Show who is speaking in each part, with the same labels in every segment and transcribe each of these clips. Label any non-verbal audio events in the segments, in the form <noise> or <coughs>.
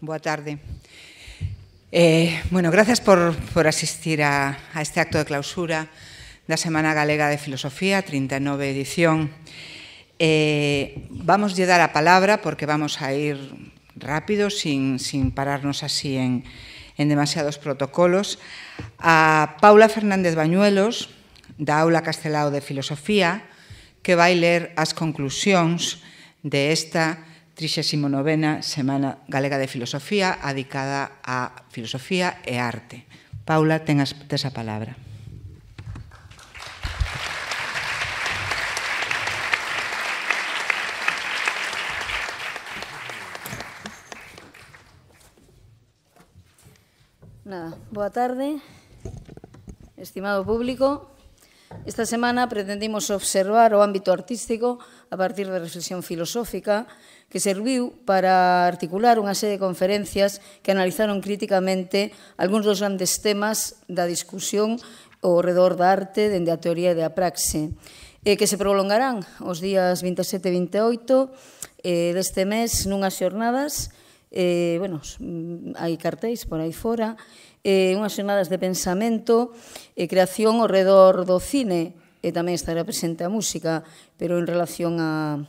Speaker 1: Boa tarde. Eh, bueno, gracias por, por asistir a, a este acto de clausura da Semana Galega de Filosofía, 39 edición. Eh, vamos lle dar a palabra porque vamos a ir rápido, sin, sin pararnos así en, en demasiados protocolos, a Paula Fernández Bañuelos, da Aula Castelao de Filosofía, que vai ler as conclusións de esta 39ª Semana Galega de Filosofía adicada a filosofía e arte. Paula, ten as, tes a palabra.
Speaker 2: Nada, boa tarde, estimado público. Esta semana pretendimos observar o ámbito artístico a partir de reflexión filosófica que serviu para articular unha serie de conferencias que analizaron críticamente algúns dos grandes temas da discusión ao redor da arte dende a teoría de da praxe e que se prolongarán os días 27 e 28 eh, deste mes nunhas xornadas eh, bueno, hai cartéis por aí fora, eh, unhas xornadas de pensamento e eh, creación ao redor do cine, e tamén estará presente a música, pero en relación a,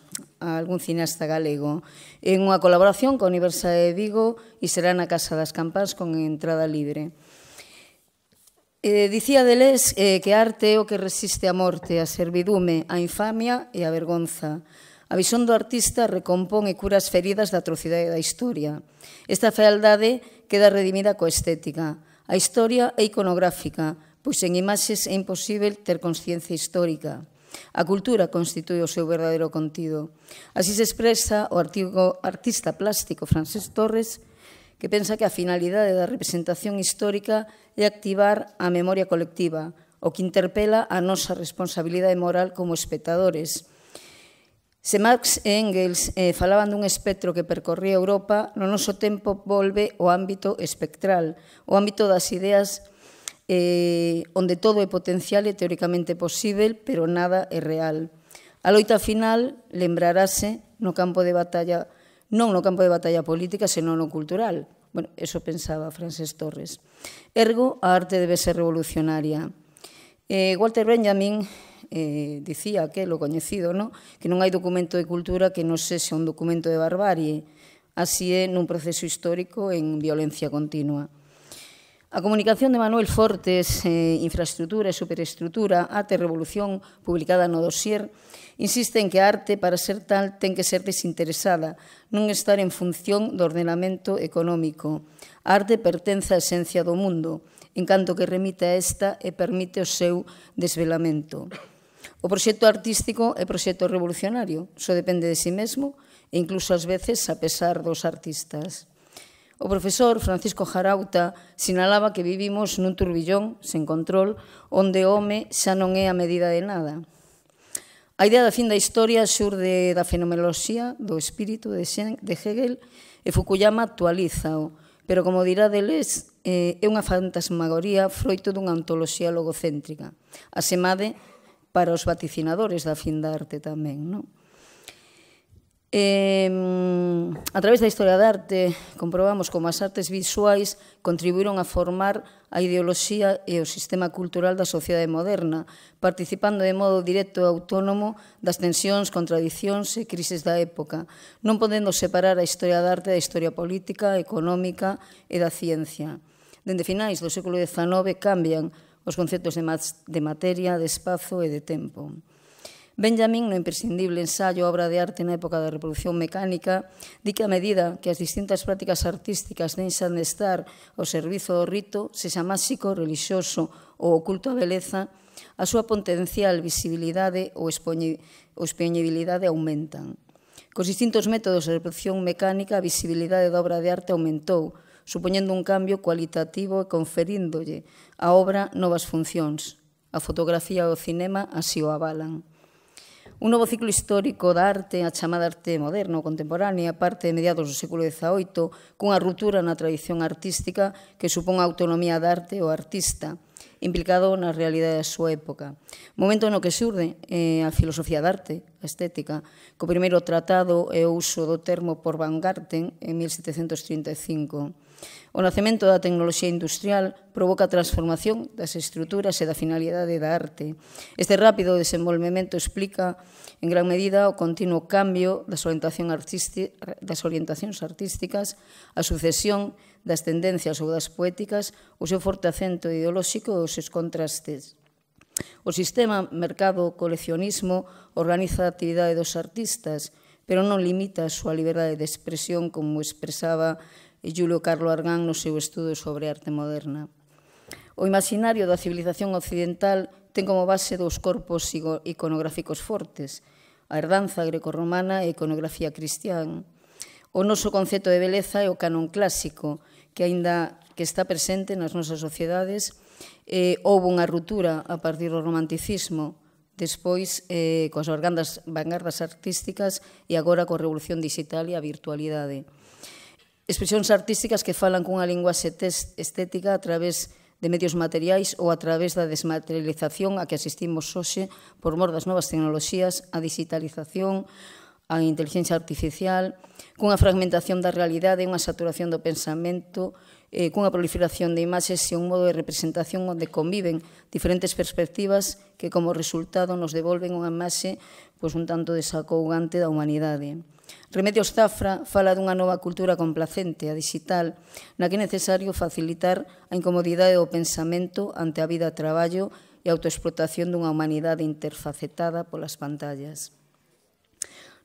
Speaker 2: a algún cineasta galego. En unha colaboración coa Universidade de Vigo e será na Casa das Campas con entrada libre. Eh, dicía Deleuze eh, que arte é o que resiste a morte, a servidume, a infamia e a vergonza. A visión do artista recompón e cura as feridas da atrocidade da historia. Esta fealdade queda redimida coa estética. A historia é iconográfica, pois en imaxes é imposible ter consciencia histórica. A cultura constitui o seu verdadeiro contido. Así se expresa o artigo, artista plástico Francesc Torres, que pensa que a finalidade da representación histórica é activar a memoria colectiva, o que interpela a nosa responsabilidade moral como espectadores. Se Marx e Engels eh, falaban dun espectro que percorría Europa, no noso tempo volve o ámbito espectral, o ámbito das ideas eh, onde todo é potencial e teóricamente posible, pero nada é real. A loita final lembrarase no campo de batalla, non no campo de batalla política, senón no cultural. Bueno, eso pensaba Frances Torres. Ergo, a arte debe ser revolucionaria. Eh, Walter Benjamin eh, dicía que lo coñecido, no? que non hai documento de cultura que non sexa un documento de barbarie. Así é nun proceso histórico en violencia continua. A comunicación de Manuel Fortes, eh, Infraestrutura e Superestrutura, Arte e Revolución, publicada no dosier, insiste en que a arte, para ser tal, ten que ser desinteresada, non estar en función do ordenamento económico. A arte pertence á esencia do mundo, en canto que remite a esta e permite o seu desvelamento. O proxecto artístico é proxecto revolucionario, só depende de si sí mesmo e incluso ás veces a pesar dos artistas. O profesor Francisco Jarauta sinalaba que vivimos nun turbillón sen control onde o home xa non é a medida de nada. A idea da fin da historia xurde da fenomenoloxía do espírito de, de Hegel e Fukuyama actualiza-o, pero como dirá Deleuze, eh, é unha fantasmagoría froito dunha antoloxía logocéntrica, asemade para os vaticinadores da fin da arte tamén. Non? Eh, a través da historia da arte comprobamos como as artes visuais contribuíron a formar a ideoloxía e o sistema cultural da sociedade moderna, participando de modo directo e autónomo das tensións, contradicións e crises da época, non podendo separar a historia da arte da historia política, económica e da ciencia. Dende finais do século XIX cambian os conceptos de materia, de espazo e de tempo. Benjamin, no imprescindible ensayo obra de arte na época da revolución mecánica, di que a medida que as distintas prácticas artísticas deixan de estar ao servizo do rito, se xa máxico, relixioso ou oculto a beleza, a súa potencial visibilidade ou expoñibilidade aumentan. Cos distintos métodos de reproducción mecánica, a visibilidade da obra de arte aumentou, supoñendo un cambio cualitativo e conferíndolle á obra novas funcións. A fotografía e o cinema así o avalan. Un novo ciclo histórico da arte, a chamada arte moderno contemporánea, parte de mediados do século XVIII, cunha ruptura na tradición artística que supón a autonomía da arte ou artista, implicado na realidade da súa época. Momento no que surde eh, a filosofía da arte, a estética, co primeiro tratado e o uso do termo por Van Garten en 1735. O nacemento da tecnoloxía industrial provoca a transformación das estruturas e da finalidade da arte. Este rápido desenvolvemento explica en gran medida o continuo cambio das, orientación das orientacións artísticas, a sucesión das tendencias ou das poéticas, o seu forte acento ideolóxico e os seus contrastes. O sistema mercado coleccionismo organiza a actividade dos artistas, pero non limita a súa liberdade de expresión como expresaba e Julio Carlo Argán no seu estudo sobre arte moderna. O imaginario da civilización occidental ten como base dous corpos iconográficos fortes, a herdanza grecorromana e a iconografía cristián. O noso concepto de beleza é o canon clásico, que aínda que está presente nas nosas sociedades, eh, houve unha ruptura a partir do romanticismo, despois eh, coas vangardas, vangardas artísticas e agora coa revolución digital e a virtualidade expresións artísticas que falan cunha lingua estética a través de medios materiais ou a través da desmaterialización a que asistimos hoxe por mor das novas tecnoloxías, a digitalización, a inteligencia artificial, cunha fragmentación da realidade, unha saturación do pensamento, eh, cunha proliferación de imaxes e un modo de representación onde conviven diferentes perspectivas que como resultado nos devolven unha imaxe pois un tanto desacougante da humanidade. Remedios Zafra fala dunha nova cultura complacente, a digital, na que é necesario facilitar a incomodidade do pensamento ante a vida, traballo e a autoexplotación dunha humanidade interfacetada polas pantallas.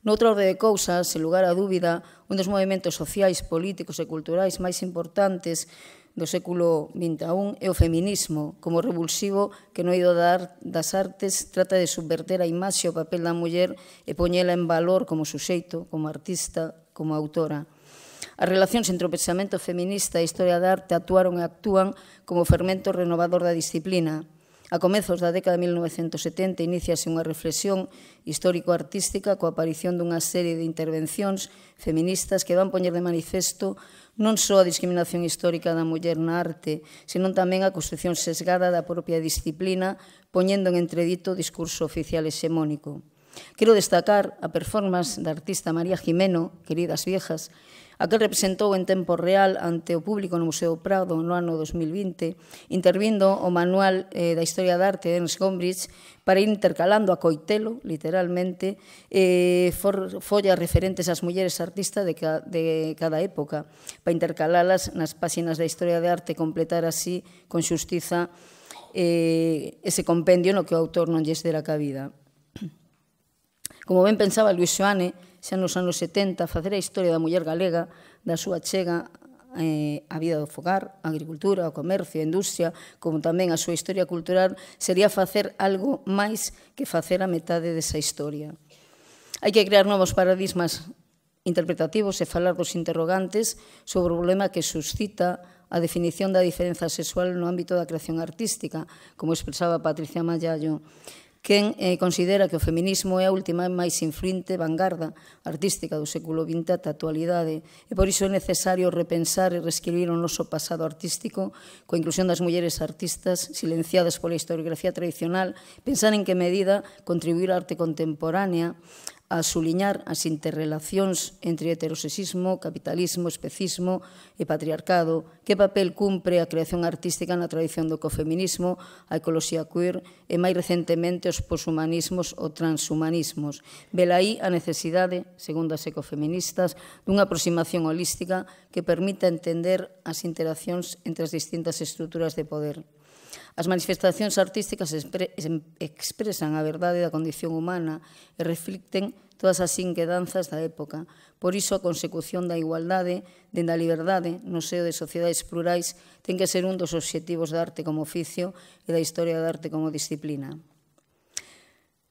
Speaker 2: Noutra orde de cousas, sen lugar a dúbida, un dos movimentos sociais, políticos e culturais máis importantes do século XXI é o feminismo, como revulsivo que no ido dar das artes trata de subverter a imaxe o papel da muller e poñela en valor como suxeito, como artista, como autora. As relacións entre o pensamento feminista e a historia da arte actuaron e actúan como fermento renovador da disciplina. A comezos da década de 1970 iníciase unha reflexión histórico-artística coa aparición dunha serie de intervencións feministas que van poñer de manifesto non só a discriminación histórica da muller na arte, senón tamén a construción sesgada da propia disciplina, poñendo en entredito o discurso oficial hexemónico. Quero destacar a performance da artista María Jimeno, Queridas Viejas, a que representou en tempo real ante o público no Museo Prado no ano 2020, intervindo o manual eh, da Historia da Arte de Ernst Gombrich para ir intercalando a coitelo, literalmente, eh, for, follas referentes ás mulleres artistas de, ca, de cada época, para intercalalas nas páxinas da Historia de Arte e completar así con xustiza eh, ese compendio no que o autor non lles dera cabida. Como ben pensaba Luis Xoane, xa nos anos 70 facer a historia da muller galega, da súa chega eh, a vida do fogar, a agricultura, o comercio, a industria, como tamén a súa historia cultural, sería facer algo máis que facer a metade desa historia. Hai que crear novos paradigmas interpretativos e falar dos interrogantes sobre o problema que suscita a definición da diferenza sexual no ámbito da creación artística, como expresaba Patricia Mayallo quen eh, considera que o feminismo é a última e máis influinte vanguarda artística do século XX ata a actualidade e por iso é necesario repensar e reescribir o noso pasado artístico coa inclusión das mulleres artistas silenciadas pola historiografía tradicional, pensar en que medida contribuir á arte contemporánea a suliñar as interrelacións entre heterosexismo, capitalismo, especismo e patriarcado, que papel cumpre a creación artística na tradición do ecofeminismo, a ecoloxía queer e máis recentemente os poshumanismos ou transhumanismos. Velaí a necesidade, segundo as ecofeministas, dunha aproximación holística que permita entender as interaccións entre as distintas estruturas de poder. As manifestacións artísticas expresan a verdade da condición humana e reflicten todas as inquedanzas da época. Por iso, a consecución da igualdade, dende a liberdade, no seo de sociedades plurais, ten que ser un dos obxectivos da arte como oficio e da historia da arte como disciplina.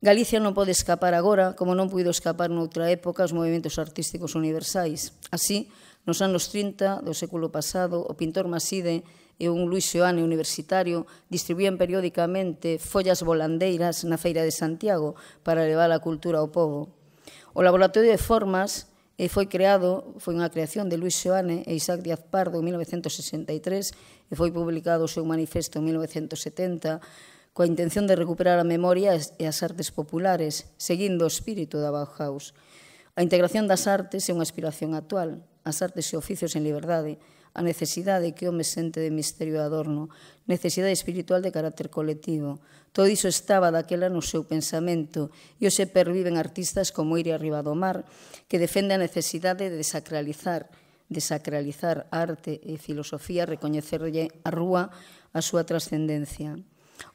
Speaker 2: Galicia non pode escapar agora, como non puido escapar noutra época os movimentos artísticos universais. Así, nos anos 30 do século pasado, o pintor Maside e un Luis Xoane universitario distribuían periódicamente follas volandeiras na Feira de Santiago para levar a cultura ao povo. O Laboratorio de Formas eh, foi creado, foi unha creación de Luis Xoane e Isaac Díaz Pardo en 1963 e foi publicado o seu manifesto en 1970 coa intención de recuperar a memoria e as artes populares, seguindo o espírito da Bauhaus. A integración das artes é unha aspiración actual, as artes e oficios en liberdade, a necesidade que o me sente de misterio e adorno, necesidade espiritual de carácter colectivo. Todo iso estaba daquela no seu pensamento e hoxe perviven artistas como Iria Arriba do Mar, que defende a necesidade de desacralizar desacralizar arte e filosofía, recoñecerlle a rúa a súa trascendencia.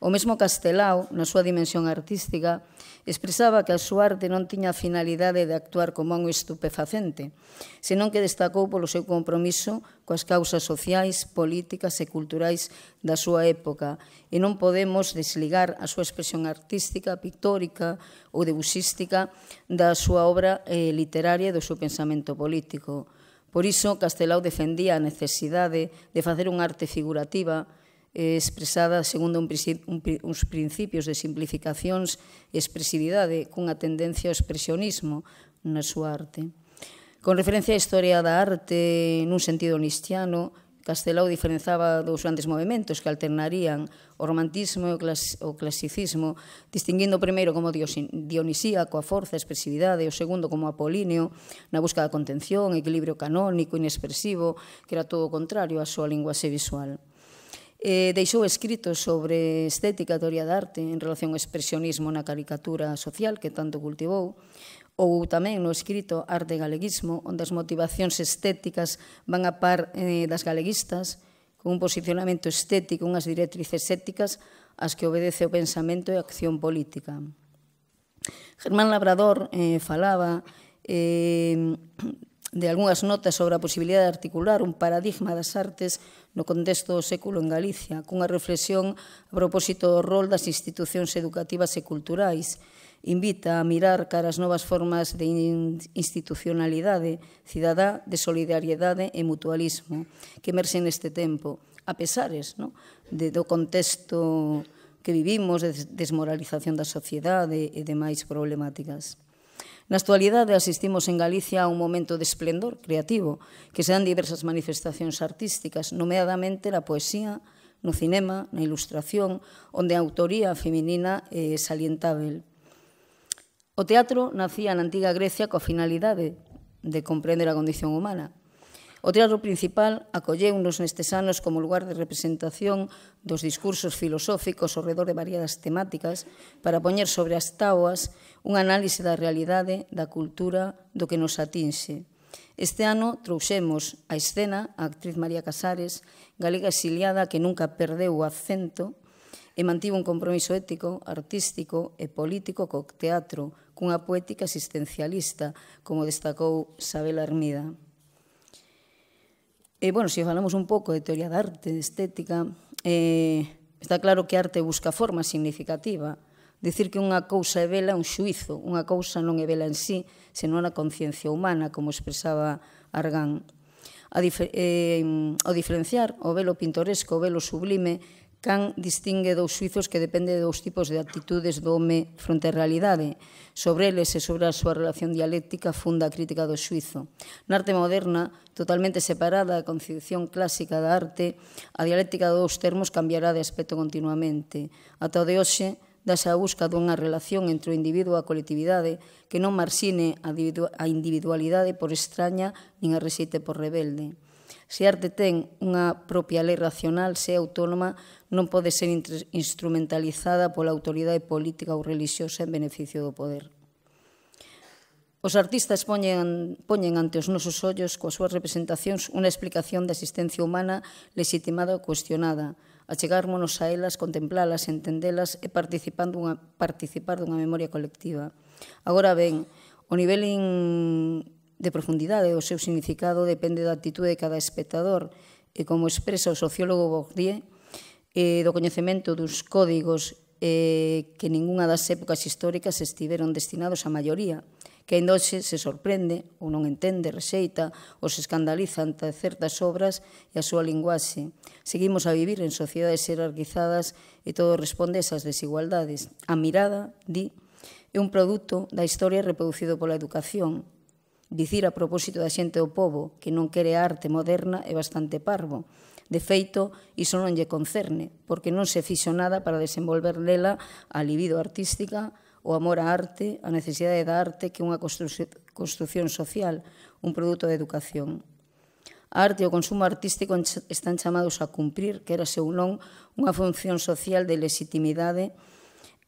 Speaker 2: O mesmo Castelao, na súa dimensión artística, expresaba que a súa arte non tiña a finalidade de actuar como un estupefacente, senón que destacou polo seu compromiso coas causas sociais, políticas e culturais da súa época, e non podemos desligar a súa expresión artística, pictórica ou debuxística da súa obra eh, literaria e do seu pensamento político. Por iso, Castelao defendía a necesidade de facer unha arte figurativa, eh, expresada segundo un, un, uns principios de simplificacións e expresividade cunha tendencia ao expresionismo na súa arte. Con referencia á historia da arte nun sentido nistiano, Castelao diferenzaba dous grandes movimentos que alternarían o romantismo e o, clasicismo, distinguindo o primeiro como dionisíaco a forza, e expresividade, e o segundo como apolíneo, na busca da contención, equilibrio canónico, inexpresivo, que era todo o contrario á súa linguaxe visual eh, deixou escrito sobre estética e teoría da arte en relación ao expresionismo na caricatura social que tanto cultivou, ou tamén no escrito Arte e Galeguismo, onde as motivacións estéticas van a par eh, das galeguistas, con un posicionamento estético, unhas directrices éticas ás que obedece o pensamento e a acción política. Germán Labrador eh, falaba eh, de algunhas notas sobre a posibilidade de articular un paradigma das artes no contexto do século en Galicia, cunha reflexión a propósito do rol das institucións educativas e culturais, invita a mirar cara as novas formas de institucionalidade, cidadá de solidariedade e mutualismo que emerxen neste tempo, a pesares no? de, do contexto que vivimos, de desmoralización da sociedade e demais problemáticas. Na actualidade asistimos en Galicia a un momento de esplendor creativo que se dan diversas manifestacións artísticas, nomeadamente na poesía, no cinema, na ilustración, onde a autoría feminina é salientável. O teatro nacía na antiga Grecia coa finalidade de comprender a condición humana, O Teatro Principal acolleunos nestes anos como lugar de representación dos discursos filosóficos ao redor de variadas temáticas para poñer sobre as tauas un análise da realidade, da cultura, do que nos atinxe. Este ano trouxemos a escena a actriz María Casares, galega exiliada que nunca perdeu o acento e mantivo un compromiso ético, artístico e político co teatro, cunha poética existencialista, como destacou Sabela Armida eh, bueno, se falamos un pouco de teoría da arte, de estética, eh, está claro que arte busca forma significativa. Decir que unha cousa é vela é un xuizo, unha cousa non é vela en sí, senón a conciencia humana, como expresaba Argan. A difer eh, o diferenciar o velo pintoresco, o velo sublime, Can distingue dous suizos que depende de dous tipos de actitudes do home fronte á realidade. Sobre eles e sobre a súa relación dialéctica funda a crítica do suizo. Na arte moderna, totalmente separada da concepción clásica da arte, a dialéctica dos termos cambiará de aspecto continuamente. Ata o de hoxe, dase a busca dunha relación entre o individuo e a colectividade que non marxine a individualidade por extraña nin a rexeite por rebelde. Se arte ten unha propia lei racional, se é autónoma, non pode ser instrumentalizada pola autoridade política ou religiosa en beneficio do poder. Os artistas poñen, poñen ante os nosos ollos coas súas representacións unha explicación da existencia humana legitimada ou cuestionada, achegármonos a elas, contemplalas, entendelas e participando unha, participar dunha memoria colectiva. Agora ben, o nivel in, de profundidade o seu significado depende da actitude de cada espectador e como expresa o sociólogo Bourdieu, eh, do coñecemento dos códigos eh, que ninguna das épocas históricas estiveron destinados á maioría, que ainda hoxe se sorprende ou non entende, rexeita ou se escandaliza ante certas obras e a súa linguaxe. Seguimos a vivir en sociedades jerarquizadas e todo responde a esas desigualdades. A mirada, di, é un produto da historia reproducido pola educación, Dicir a propósito da xente do povo que non quere arte moderna é bastante parvo. De feito, iso non lle concerne, porque non se fixo nada para desenvolver nela a libido artística, o amor á arte, a necesidade da arte que unha construción social, un produto de educación. A arte e o consumo artístico están chamados a cumprir, que era seu non, unha función social de legitimidade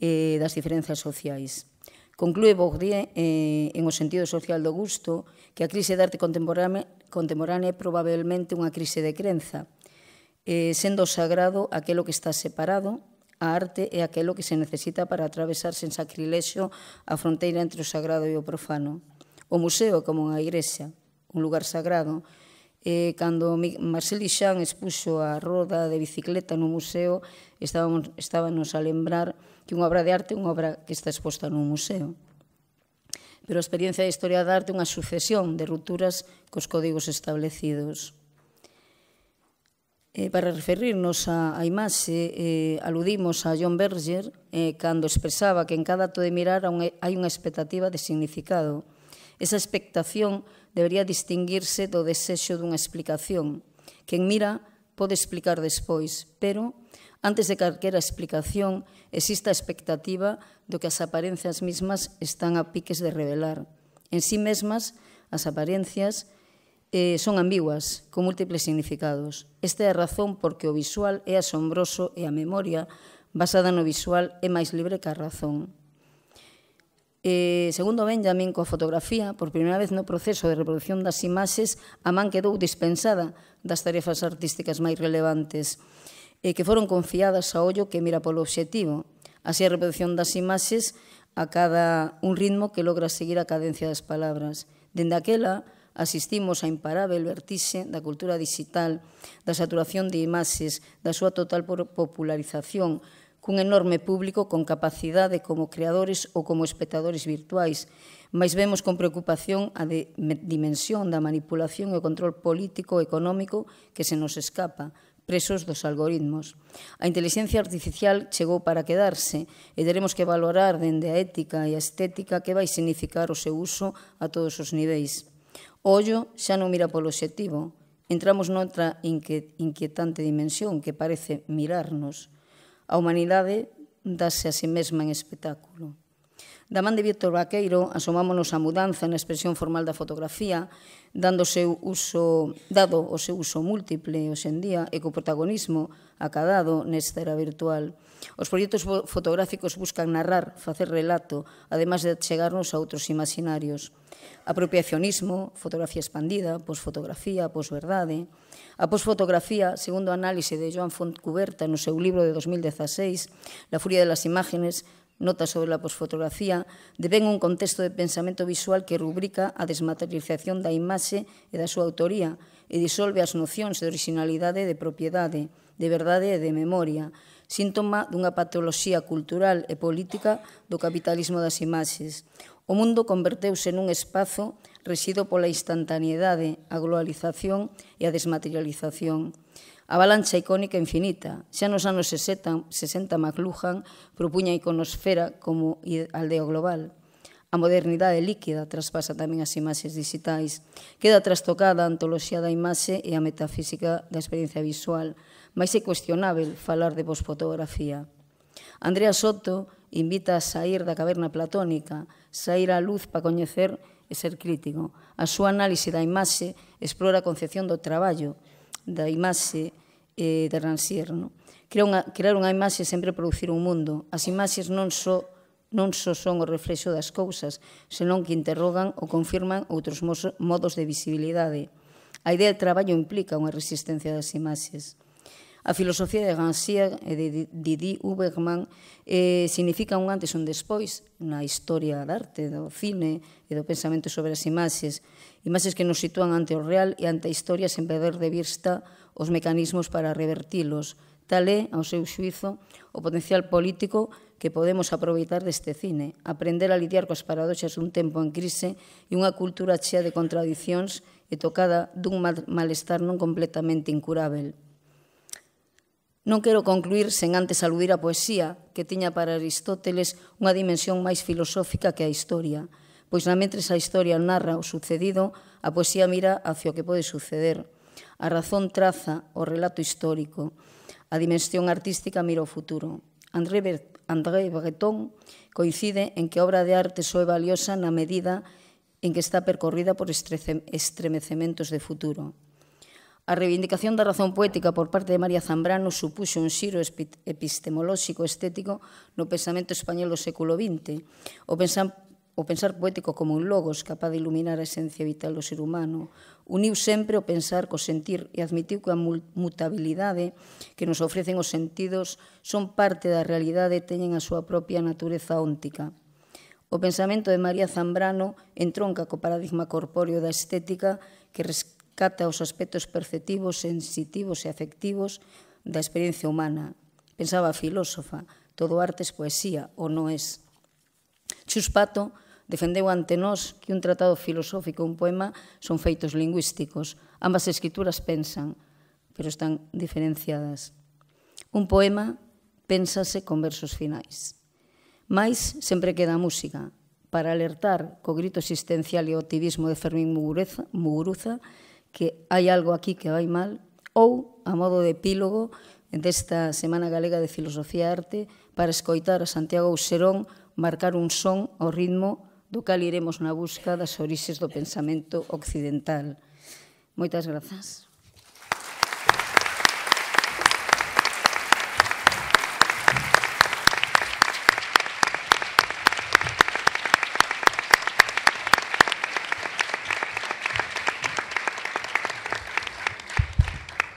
Speaker 2: eh, das diferencias sociais. Conclúe Bourdieu eh, en o sentido social do gusto que a crise da arte contemporánea, contemporánea é probablemente unha crise de crenza, eh, sendo sagrado aquelo que está separado, a arte é aquelo que se necesita para atravesar sen sacrilexo a fronteira entre o sagrado e o profano. O museo, como unha igrexa, un lugar sagrado, eh, cando Marcel Ixán expuxo a roda de bicicleta no museo, estábamos, estábamos a lembrar que unha obra de arte é unha obra que está exposta nun museo. Pero a experiencia da historia da arte é unha sucesión de rupturas cos códigos establecidos. Eh, para referirnos á, a imaxe, eh, aludimos a John Berger eh, cando expresaba que en cada acto de mirar hai unha expectativa de significado. Esa expectación debería distinguirse do desexo dunha explicación. Quen mira pode explicar despois, pero antes de calquera explicación existe a expectativa do que as aparencias mismas están a piques de revelar. En sí mesmas, as aparencias eh, son ambiguas, con múltiples significados. Esta é a razón porque o visual é asombroso e a memoria basada no visual é máis libre que a razón. Eh, segundo Benjamin, coa fotografía, por primeira vez no proceso de reproducción das imaxes, a man quedou dispensada das tarefas artísticas máis relevantes, eh, que foron confiadas a ollo que mira polo obxectivo. Así a reproducción das imaxes a cada un ritmo que logra seguir a cadencia das palabras. Dende aquela, asistimos a imparável vertixe da cultura digital, da saturación de imaxes, da súa total popularización, cun enorme público con capacidade como creadores ou como espectadores virtuais, mas vemos con preocupación a de, dimensión da manipulación e o control político e económico que se nos escapa, presos dos algoritmos. A inteligencia artificial chegou para quedarse e teremos que valorar dende a ética e a estética que vai significar o seu uso a todos os niveis. ollo xa non mira polo objetivo, entramos noutra inquietante dimensión que parece mirarnos, a humanidade dase a si mesma en espectáculo. Da man de Víctor Vaqueiro asomámonos a mudanza na expresión formal da fotografía, dando seu uso, dado o seu uso múltiple hoxendía e co protagonismo acadado nesta era virtual. Os proxectos fotográficos buscan narrar, facer relato, además de chegarnos a outros imaginarios. Apropiacionismo, fotografía expandida, posfotografía, posverdade. A posfotografía, segundo análise de Joan Font Cuberta no seu libro de 2016, La furia de las imágenes, nota sobre a posfotografía, deben un contexto de pensamento visual que rubrica a desmaterialización da imaxe e da súa autoría e disolve as nocións de originalidade e de propiedade, de verdade e de memoria, síntoma dunha patoloxía cultural e política do capitalismo das imaxes. O mundo converteuse nun espazo rexido pola instantaneidade, a globalización e a desmaterialización avalancha icónica infinita. Xa nos anos 60, 60 McLuhan propuña a iconosfera como aldeo global. A modernidade líquida traspasa tamén as imaxes digitais. Queda trastocada a antoloxía da imaxe e a metafísica da experiencia visual, mas é cuestionável falar de posfotografía. Andrea Soto invita a sair da caverna platónica, sair á luz para coñecer e ser crítico. A súa análise da imaxe explora a concepción do traballo, da imaxe eh, de Rancier. No? Crear, unha, crear unha imaxe sempre producir un mundo. As imaxes non só non só son o reflexo das cousas, senón que interrogan ou confirman outros modos de visibilidade. A idea de traballo implica unha resistencia das imaxes. A filosofía de Rancière e de Didi Huberman eh, significa un antes e un despois na historia da arte, do cine e do pensamento sobre as imaxes, imaxes que nos sitúan ante o real e ante a historia sen perder de vista os mecanismos para revertilos. Tal é, ao seu xuizo, o potencial político que podemos aproveitar deste cine, aprender a lidiar coas paradoxas dun tempo en crise e unha cultura chea de contradicións e tocada dun malestar non completamente incurável. Non quero concluir sen antes aludir a poesía, que tiña para Aristóteles unha dimensión máis filosófica que a historia, pois na mentres a historia narra o sucedido, a poesía mira hacia o que pode suceder. A razón traza o relato histórico, a dimensión artística mira o futuro. André, André Breton coincide en que a obra de arte só é valiosa na medida en que está percorrida por estremecementos de futuro. A reivindicación da razón poética por parte de María Zambrano supuxo un xiro epistemolóxico estético no pensamento español do século XX. O pensar, o pensar poético como un logos capaz de iluminar a esencia vital do ser humano uniu sempre o pensar co sentir e admitiu que a mutabilidade que nos ofrecen os sentidos son parte da realidade e teñen a súa propia natureza óntica. O pensamento de María Zambrano entronca co paradigma corpóreo da estética que, cata os aspectos perceptivos, sensitivos e afectivos da experiencia humana. Pensaba a filósofa, todo arte é poesía, ou non es. Xus Pato defendeu ante nós que un tratado filosófico e un poema son feitos lingüísticos. Ambas escrituras pensan, pero están diferenciadas. Un poema pensase con versos finais. Mais sempre queda a música, para alertar co grito existencial e o activismo de Fermín Muguruza, Muguruza que hai algo aquí que vai mal, ou, a modo de epílogo, desta Semana Galega de Filosofía e Arte, para escoitar a Santiago Userón marcar un son ao ritmo do cal iremos na busca das orixes do pensamento occidental. Moitas grazas.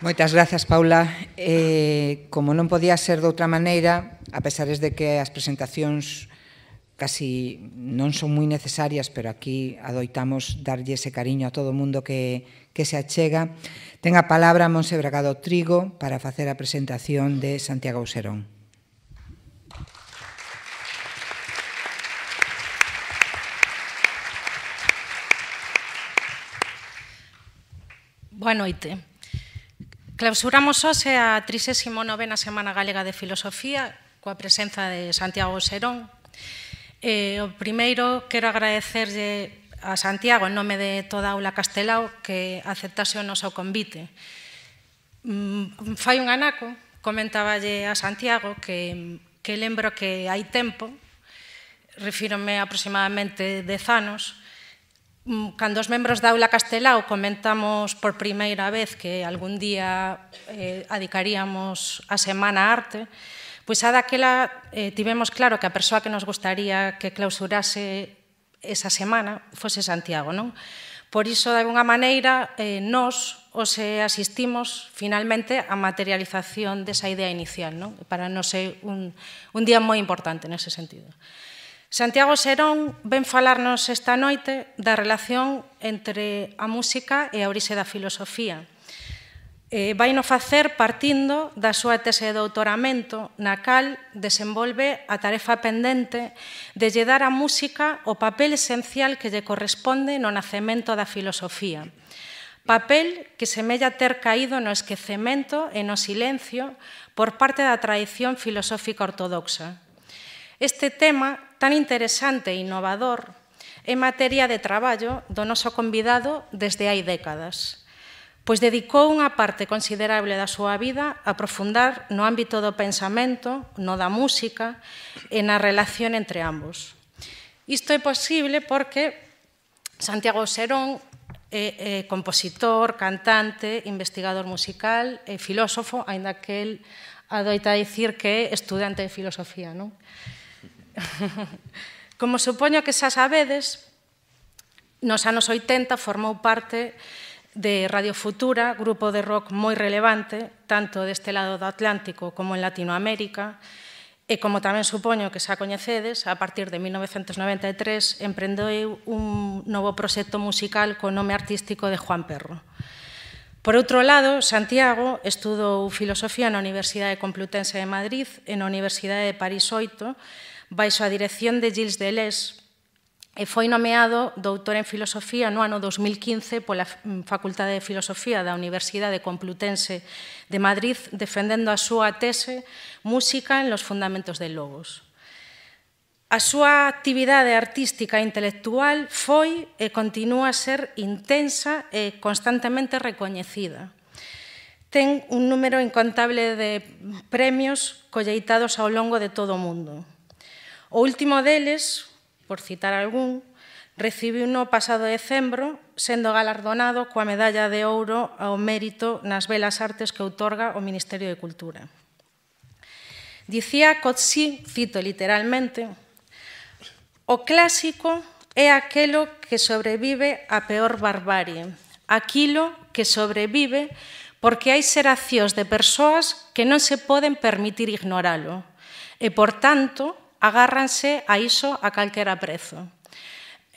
Speaker 1: Moitas grazas, Paula. Eh, como non podía ser de outra maneira, a pesares de que as presentacións casi non son moi necesarias, pero aquí adoitamos darlle ese cariño a todo o mundo que, que se achega, ten a palabra Monse Bragado Trigo para facer a presentación de Santiago Userón.
Speaker 3: Boa noite. Clausuramos hoxe a 39ª Semana Galega de Filosofía coa presenza de Santiago Serón. Eh, o primeiro, quero agradecerlle a Santiago, en nome de toda a aula Castelao, que aceptase o noso convite. Mm, fai un anaco, comentaballe a Santiago, que, que lembro que hai tempo, refírome aproximadamente 10 anos, Mm, cando os membros da Aula Castelao comentamos por primeira vez que algún día eh, adicaríamos a Semana Arte, pois a daquela eh, tivemos claro que a persoa que nos gustaría que clausurase esa semana fose Santiago, non? Por iso, de alguna maneira, eh, nos os asistimos finalmente a materialización desa idea inicial, non? Para nos é un, un día moi importante nese sentido. Santiago Serón ven falarnos esta noite da relación entre a música e a orixe da filosofía. Eh, vai no facer partindo da súa tese de doutoramento, na cal desenvolve a tarefa pendente de lle dar a música o papel esencial que lle corresponde no nacemento da filosofía. Papel que semella ter caído no esquecemento e no silencio por parte da tradición filosófica ortodoxa. Este tema tan interesante e innovador é materia de traballo do noso convidado desde hai décadas, pois dedicou unha parte considerable da súa vida a profundar no ámbito do pensamento, no da música e na relación entre ambos. Isto é posible porque Santiago Serón é, é compositor, cantante, investigador musical e filósofo, aínda que el adoita dicir que é estudante de filosofía, non? <laughs> Como supoño que xa sabedes, nos anos 80 formou parte de Radio Futura, grupo de rock moi relevante, tanto deste lado do Atlántico como en Latinoamérica, e como tamén supoño que xa coñecedes, a partir de 1993 emprendeu un novo proxecto musical co nome artístico de Juan Perro. Por outro lado, Santiago estudou filosofía na Universidade Complutense de Madrid e na Universidade de París 8, baixo a dirección de Gilles Deleuze e foi nomeado doutor en filosofía no ano 2015 pola Facultade de Filosofía da Universidade Complutense de Madrid, defendendo a súa tese Música en los fundamentos de Logos. A súa actividade artística e intelectual foi e continúa a ser intensa e constantemente recoñecida. Ten un número incontable de premios colleitados ao longo de todo o mundo. O último deles, por citar algún, recibiu no pasado decembro, sendo galardonado coa medalla de ouro ao mérito nas belas artes que outorga o Ministerio de Cultura. Dicía Cotsi, cito literalmente, o clásico é aquelo que sobrevive a peor barbarie, aquilo que sobrevive porque hai xeracións de persoas que non se poden permitir ignoralo e, por tanto, agárranse a iso a calquera prezo.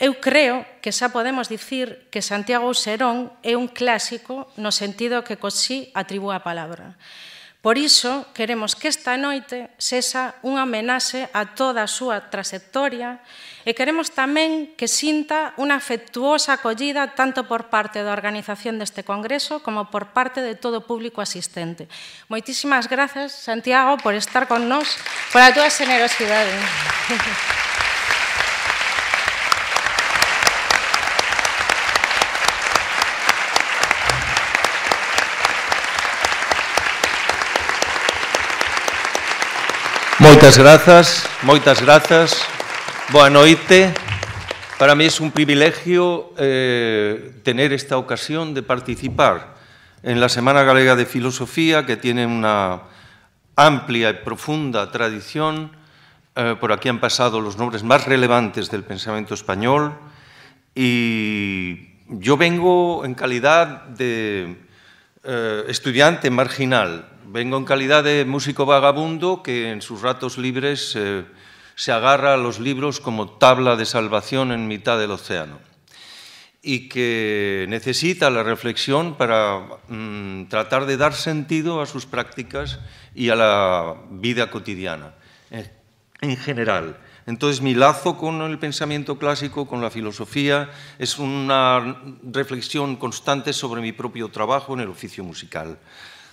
Speaker 3: Eu creo que xa podemos dicir que Santiago Serón é un clásico no sentido que Cosí atribúa a palabra. Por iso, queremos que esta noite sexa unha amenaxe a toda a súa trayectoria e queremos tamén que sinta unha afectuosa acollida tanto por parte da organización deste Congreso como por parte de todo o público asistente. Moitísimas grazas, Santiago, por estar con nós, por a túa generosidade. Aplausos.
Speaker 4: Muchas gracias, muchas gracias. Boa Para mí es un privilegio eh, tener esta ocasión de participar en la Semana Galega de Filosofía, que tiene una amplia y profunda tradición. Eh, por aquí han pasado los nombres más relevantes del pensamiento español. Y yo vengo en calidad de eh, estudiante marginal Vengo en calidad de músico vagabundo que en sus ratos libres eh, se agarra a los libros como tabla de salvación en mitad del océano y que necesita la reflexión para mm, tratar de dar sentido a sus prácticas y a la vida cotidiana eh, en general. Entonces mi lazo con el pensamiento clásico, con la filosofía, es una reflexión constante sobre mi propio trabajo en el oficio musical.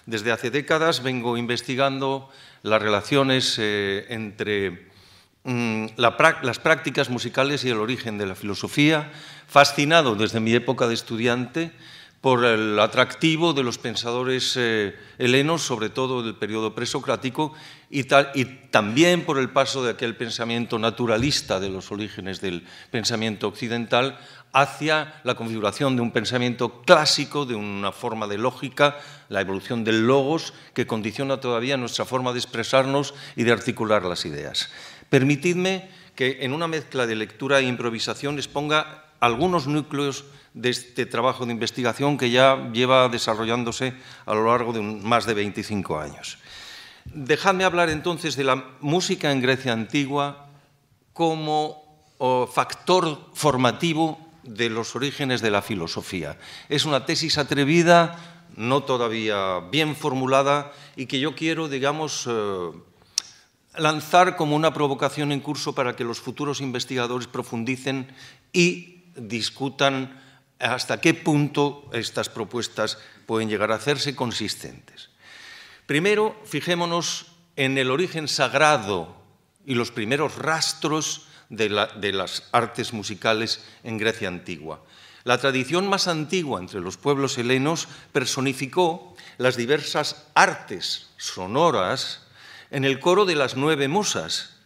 Speaker 4: Desde hace décadas vengo investigando las relaciones eh, entre mm, las prácticas musicales y el origen de la filosofía, fascinado desde mi época de estudiante por el atractivo de los pensadores eh, helenos, sobre todo del periodo presocrático, y también por el paso de aquel pensamiento naturalista de los orígenes del pensamiento occidental hacia la configuración de un pensamiento clásico, de una forma de lógica, la evolución del logos, que condiciona todavía nuestra forma de expresarnos y de articular las ideas. Permitidme que en una mezcla de lectura e improvisación exponga algunos núcleos de este trabajo de investigación que ya lleva desarrollándose a lo largo de más de 25 años. Dejadme hablar entonces de la música en Grecia antigua como factor formativo de los orígenes de la filosofía. Es una tesis atrevida, no todavía bien formulada y que yo quiero, digamos, eh, lanzar como una provocación en curso para que los futuros investigadores profundicen y discutan hasta qué punto estas propuestas pueden llegar a hacerse consistentes. Primero, fijémonos en el origen sagrado y los primeros rastros de, las artes musicales en Grecia antigua. La tradición más antigua entre los pueblos helenos personificó las diversas artes sonoras en el coro de las nueve musas,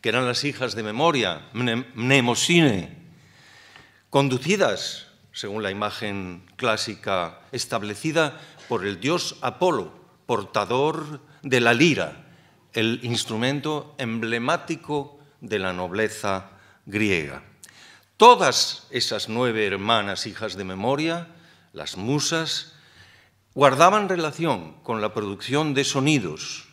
Speaker 4: que eran las hijas de memoria, mnemosine, conducidas, según la imagen clásica establecida, por el dios Apolo, portador de la lira, el instrumento emblemático de la nobleza griega. Todas esas nueve hermanas hijas de memoria, las musas, guardaban relación con la producción de sonidos,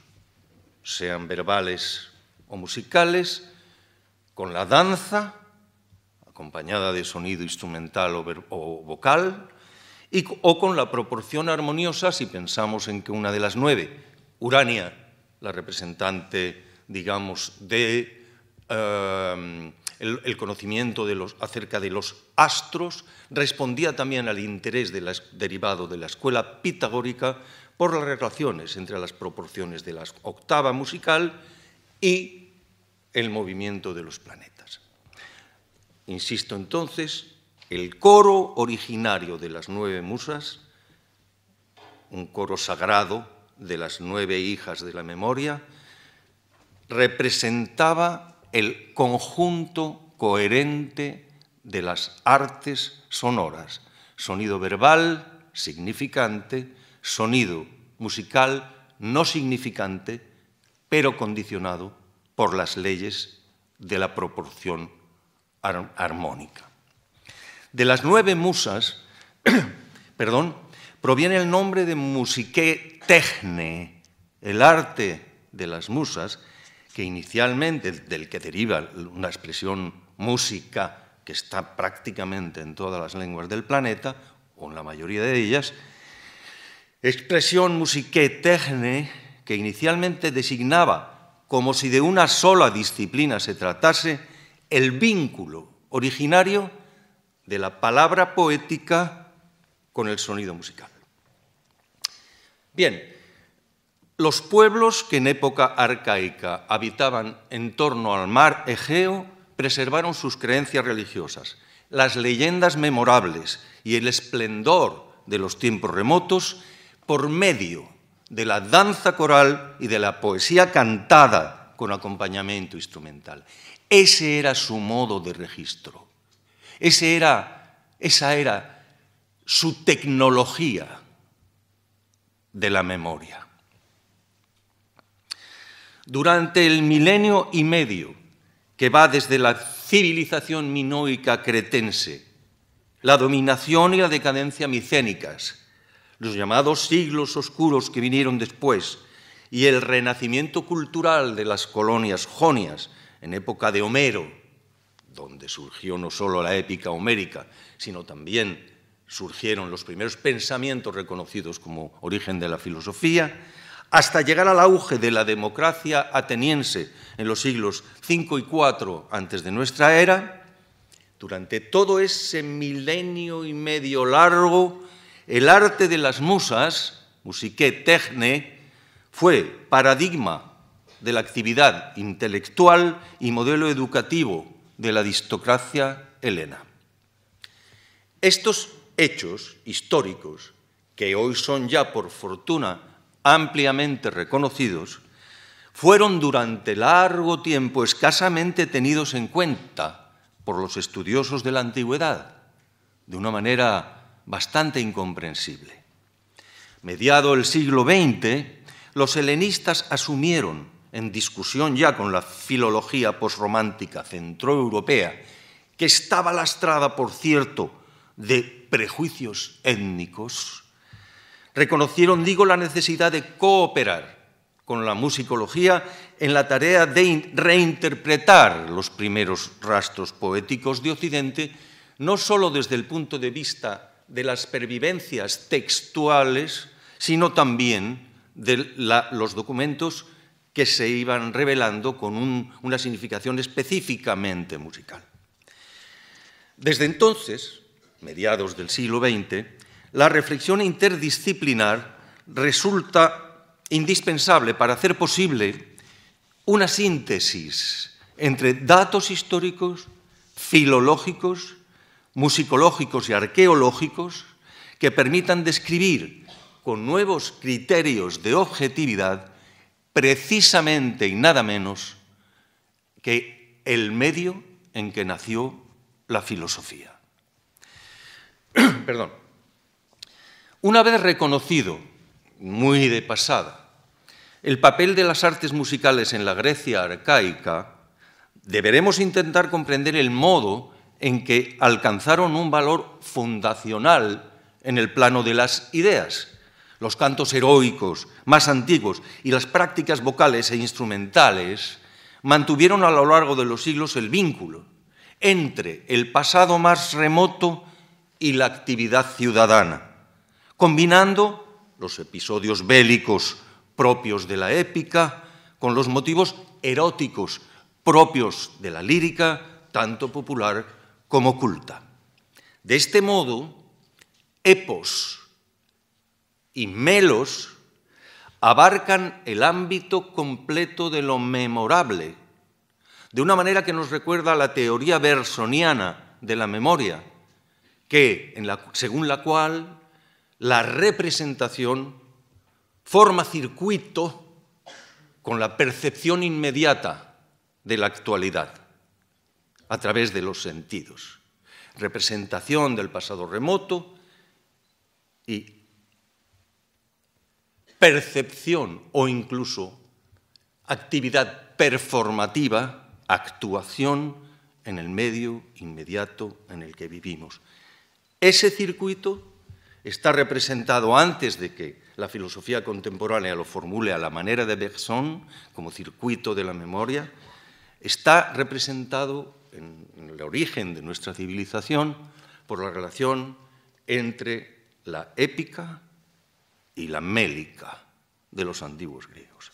Speaker 4: sean verbales o musicales, con la danza, acompañada de sonido instrumental o, vocal, y, o con la proporción armoniosa si pensamos en que una de las nueve, Urania, la representante, digamos, de Ehm, el, conocimiento de los, acerca de los astros, respondía también al interés derivado de la escuela pitagórica por las relaciones entre las proporciones de la octava musical y el movimiento de los planetas. Insisto entonces, el coro originario de las nueve musas, un coro sagrado de las nueve hijas de la memoria, representaba el conjunto coherente de las artes sonoras, sonido verbal, significante, sonido musical, no significante, pero condicionado por las leyes de la proporción armónica. De las nueve musas, <clears throat> perdón, proviene el nombre de musique techne, el arte de las musas, que inicialmente, del que deriva una expresión música que está prácticamente en todas las lenguas del planeta, o en la mayoría de ellas, expresión musique techne, que inicialmente designaba, como si de una sola disciplina se tratase, el vínculo originario de la palabra poética con el sonido musical. Bien, los pueblos que en época arcaica habitaban en torno al mar Egeo preservaron sus creencias religiosas, las leyendas memorables y el esplendor de los tiempos remotos por medio de la danza coral y de la poesía cantada con acompañamiento instrumental. Ese era su modo de registro. esa era su tecnología de la memoria durante el milenio y medio que va desde la civilización minoica cretense, la dominación y la decadencia micénicas, los llamados siglos oscuros que vinieron después y el renacimiento cultural de las colonias jonias en época de Homero, donde surgió no solo la épica homérica, sino también surgieron los primeros pensamientos reconocidos como origen de la filosofía, hasta llegar al auge de la democracia ateniense en los siglos V y IV antes de nuestra era, durante todo ese milenio y medio largo, el arte de las musas, musique techne, fue paradigma de la actividad intelectual y modelo educativo de la aristocracia helena. Estos hechos históricos, que hoy son ya por fortuna ampliamente reconocidos, fueron durante largo tiempo escasamente tenidos en cuenta por los estudiosos de la antigüedad, de una manera bastante incomprensible. Mediado el siglo XX, los helenistas asumieron, en discusión ya con la filología posromántica centroeuropea, que estaba lastrada, por cierto, de prejuicios étnicos, reconocieron, digo, la necesidad de cooperar con la musicología en la tarea de reinterpretar los primeros rastros poéticos de Occidente, no sólo desde el punto de vista de las pervivencias textuales, sino también de los documentos que se iban revelando con una significación específicamente musical. Desde entonces, mediados del siglo XX, la reflexión interdisciplinar resulta indispensable para hacer posible una síntesis entre datos históricos, filológicos, musicológicos y arqueológicos que permitan describir con nuevos criterios de objetividad precisamente y nada menos que el medio en que nació la filosofía. <clears throat> Perdón. Una vez reconocido, muy de pasada, el papel de las artes musicales en la Grecia arcaica, deberemos intentar comprender el modo en que alcanzaron un valor fundacional en el plano de las ideas. Los cantos heroicos más antiguos y las prácticas vocales e instrumentales mantuvieron a lo largo de los siglos el vínculo entre el pasado más remoto y la actividad ciudadana combinando los episodios bélicos propios de la épica con los motivos eróticos propios de la lírica, tanto popular como culta. De este modo, epos y melos abarcan el ámbito completo de lo memorable, de una manera que nos recuerda la teoría bersoniana de la memoria, que según la cual la representación forma circuito con la percepción inmediata de la actualidad a través de los sentidos. Representación del pasado remoto y percepción o incluso actividad performativa, actuación en el medio inmediato en el que vivimos. Ese circuito está representado antes de que la filosofía contemporánea lo formule a la manera de Bergson, como circuito de la memoria, está representado en, el origen de nuestra civilización por la relación entre la épica y la mélica de los antiguos griegos.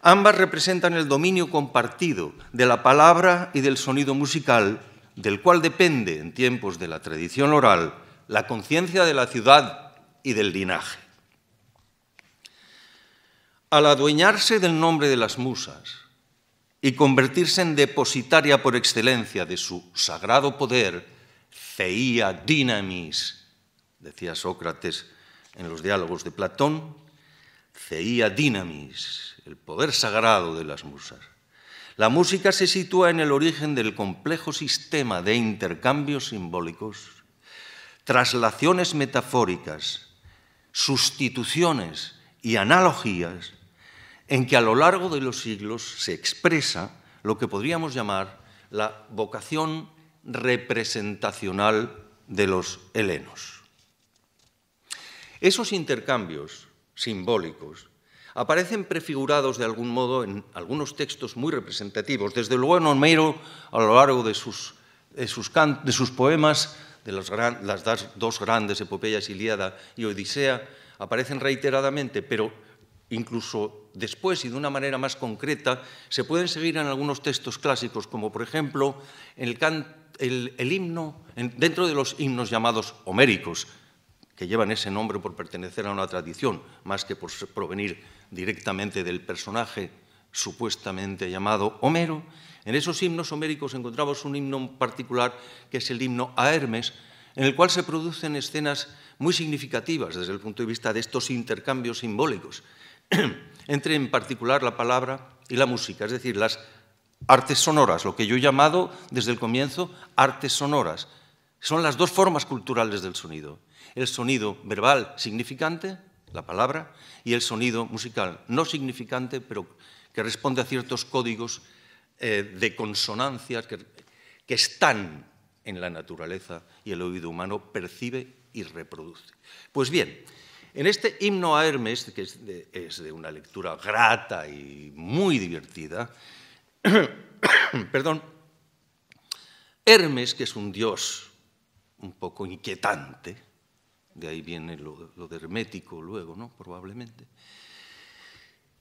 Speaker 4: Ambas representan el dominio compartido de la palabra y del sonido musical, del cual depende en tiempos de la tradición oral la conciencia de la ciudad y del linaje. Al adueñarse del nombre de las musas y convertirse en depositaria por excelencia de su sagrado poder, ceía dynamis, decía Sócrates en los diálogos de Platón, ceía dynamis, el poder sagrado de las musas. La música se sitúa en el origen del complejo sistema de intercambios simbólicos traslaciones metafóricas, sustituciones y analogías en que a lo largo de los siglos se expresa lo que podríamos llamar la vocación representacional de los helenos. Esos intercambios simbólicos aparecen prefigurados de algún modo en algunos textos muy representativos. Desde luego en Homero, a lo largo de sus, de sus poemas, de las, las dos grandes epopeyas, Ilíada y Odisea, aparecen reiteradamente, pero incluso después y de una manera más concreta, se pueden seguir en algunos textos clásicos, como por ejemplo el, el, himno, dentro de los himnos llamados homéricos, que llevan ese nombre por pertenecer a una tradición, más que por provenir directamente del personaje supuestamente llamado Homero, en esos himnos homéricos encontramos un himno particular que es el himno a Hermes, en el cual se producen escenas muy significativas desde el punto de vista de estos intercambios simbólicos <clears throat> entre en particular la palabra y la música, es decir, las artes sonoras, lo que yo he llamado desde el comienzo artes sonoras. Son las dos formas culturales del sonido, el sonido verbal significante, la palabra, y el sonido musical no significante, pero que responde a ciertos códigos eh, de consonancias que, están en la naturaleza y el oído humano percibe y reproduce. Pues bien, en este himno a Hermes, que es de, una lectura grata y muy divertida, <coughs> perdón, Hermes, que es un dios un poco inquietante, de ahí viene lo, lo de hermético luego, ¿no? Probablemente.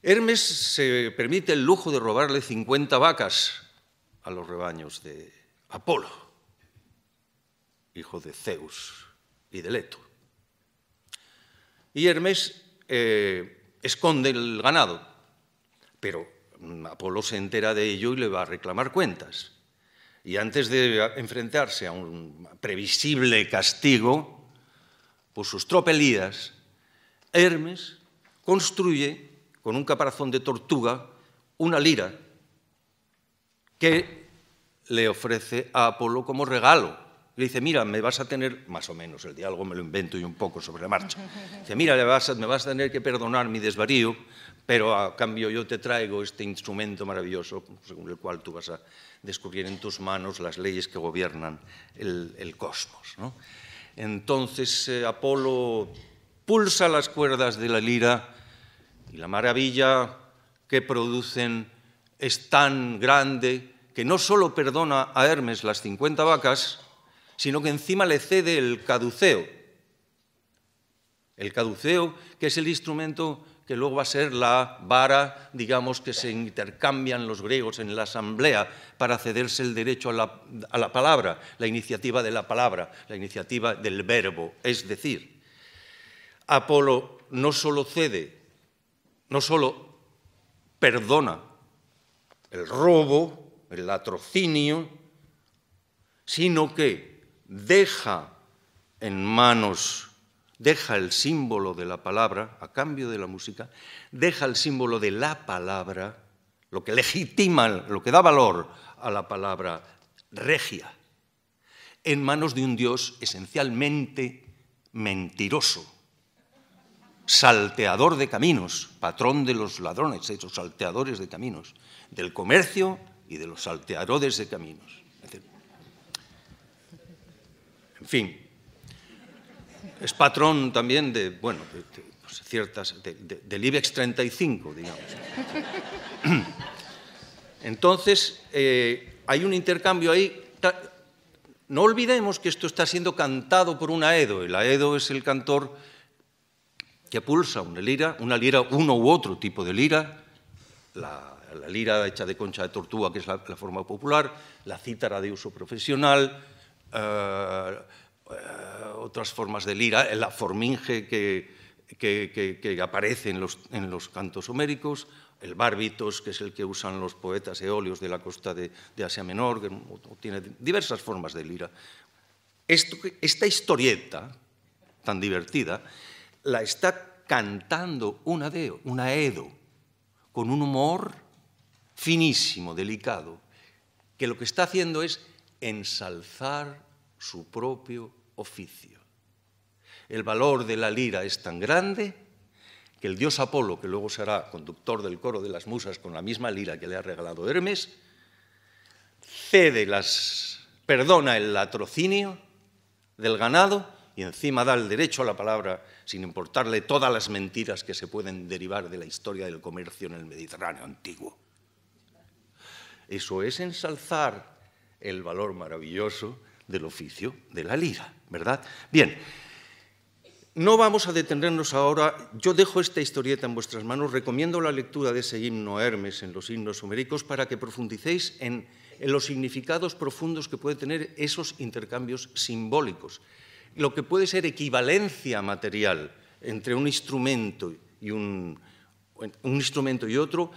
Speaker 4: Hermes se permite el lujo de robarle 50 vacas a los rebaños de Apolo, hijo de Zeus y de Leto. Y Hermes eh, esconde el ganado, pero Apolo se entera de ello y le va a reclamar cuentas. Y antes de enfrentarse a un previsible castigo por sus tropelías, Hermes construye con un caparazón de tortuga una lira que le ofrece a Apolo como regalo. Le dice, mira, me vas a tener, más o menos, el diálogo me lo invento y un poco sobre la marcha. <laughs> Dice, mira, me vas a, me vas a tener que perdonar mi desvarío, pero a cambio yo te traigo este instrumento maravilloso según el cual tú vas a descubrir en tus manos las leyes que gobiernan el, cosmos. Entonces eh, Apolo pulsa las cuerdas de la lira y la maravilla que producen es tan grande que no solo perdona a Hermes las 50 vacas, sino que encima le cede el caduceo. El caduceo, que es el instrumento que luego va a ser la vara, digamos, que se intercambian los griegos en la asamblea para cederse el derecho a la, a la, palabra, la iniciativa de la palabra, la iniciativa del verbo. Es decir, Apolo no solo cede no solo perdona el robo, el latrocinio, sino que deja en manos, deja el símbolo de la palabra, a cambio de la música, deja el símbolo de la palabra, lo que legitima, lo que da valor a la palabra regia, en manos de un Dios esencialmente mentiroso salteador de caminos, patrón de los ladrones, de salteadores de caminos, del comercio y de los salteadores de caminos. En fin, es patrón también de, bueno, pues, ciertas, del IBEX 35, digamos. <clears throat> Entonces, eh, hay un intercambio ahí. No olvidemos que esto está siendo cantado por un aedo, El Aedo es el cantor que pulsa una lira, una lira, uno u otro tipo de lira, la, lira hecha de concha de tortuga, que es la, forma popular, la cítara de uso profesional, eh, eh, otras formas de lira, la forminge que, que, aparece en los, en los, cantos homéricos, el bárbitos, que es el que usan los poetas eólios de la costa de, Asia Menor, que tiene diversas formas de lira. esta historieta tan divertida la está cantando una edo, una edo, con un humor finísimo, delicado, que lo que está haciendo es ensalzar su propio oficio. El valor de la lira es tan grande que el dios Apolo, que luego será conductor del coro de las musas con la misma lira que le ha regalado Hermes, cede las, perdona el latrocinio del ganado y encima da el derecho a la palabra sin importarle todas las mentiras que se pueden derivar de la historia del comercio en el Mediterráneo antiguo. Eso es ensalzar el valor maravilloso del oficio de la lira, ¿verdad? Bien, no vamos a detenernos ahora, yo dejo esta historieta en vuestras manos, recomiendo la lectura de ese himno Hermes en los himnos homéricos para que profundicéis en, en los significados profundos que pueden tener esos intercambios simbólicos lo que puede ser equivalencia material entre un instrumento y un, instrumento y otro,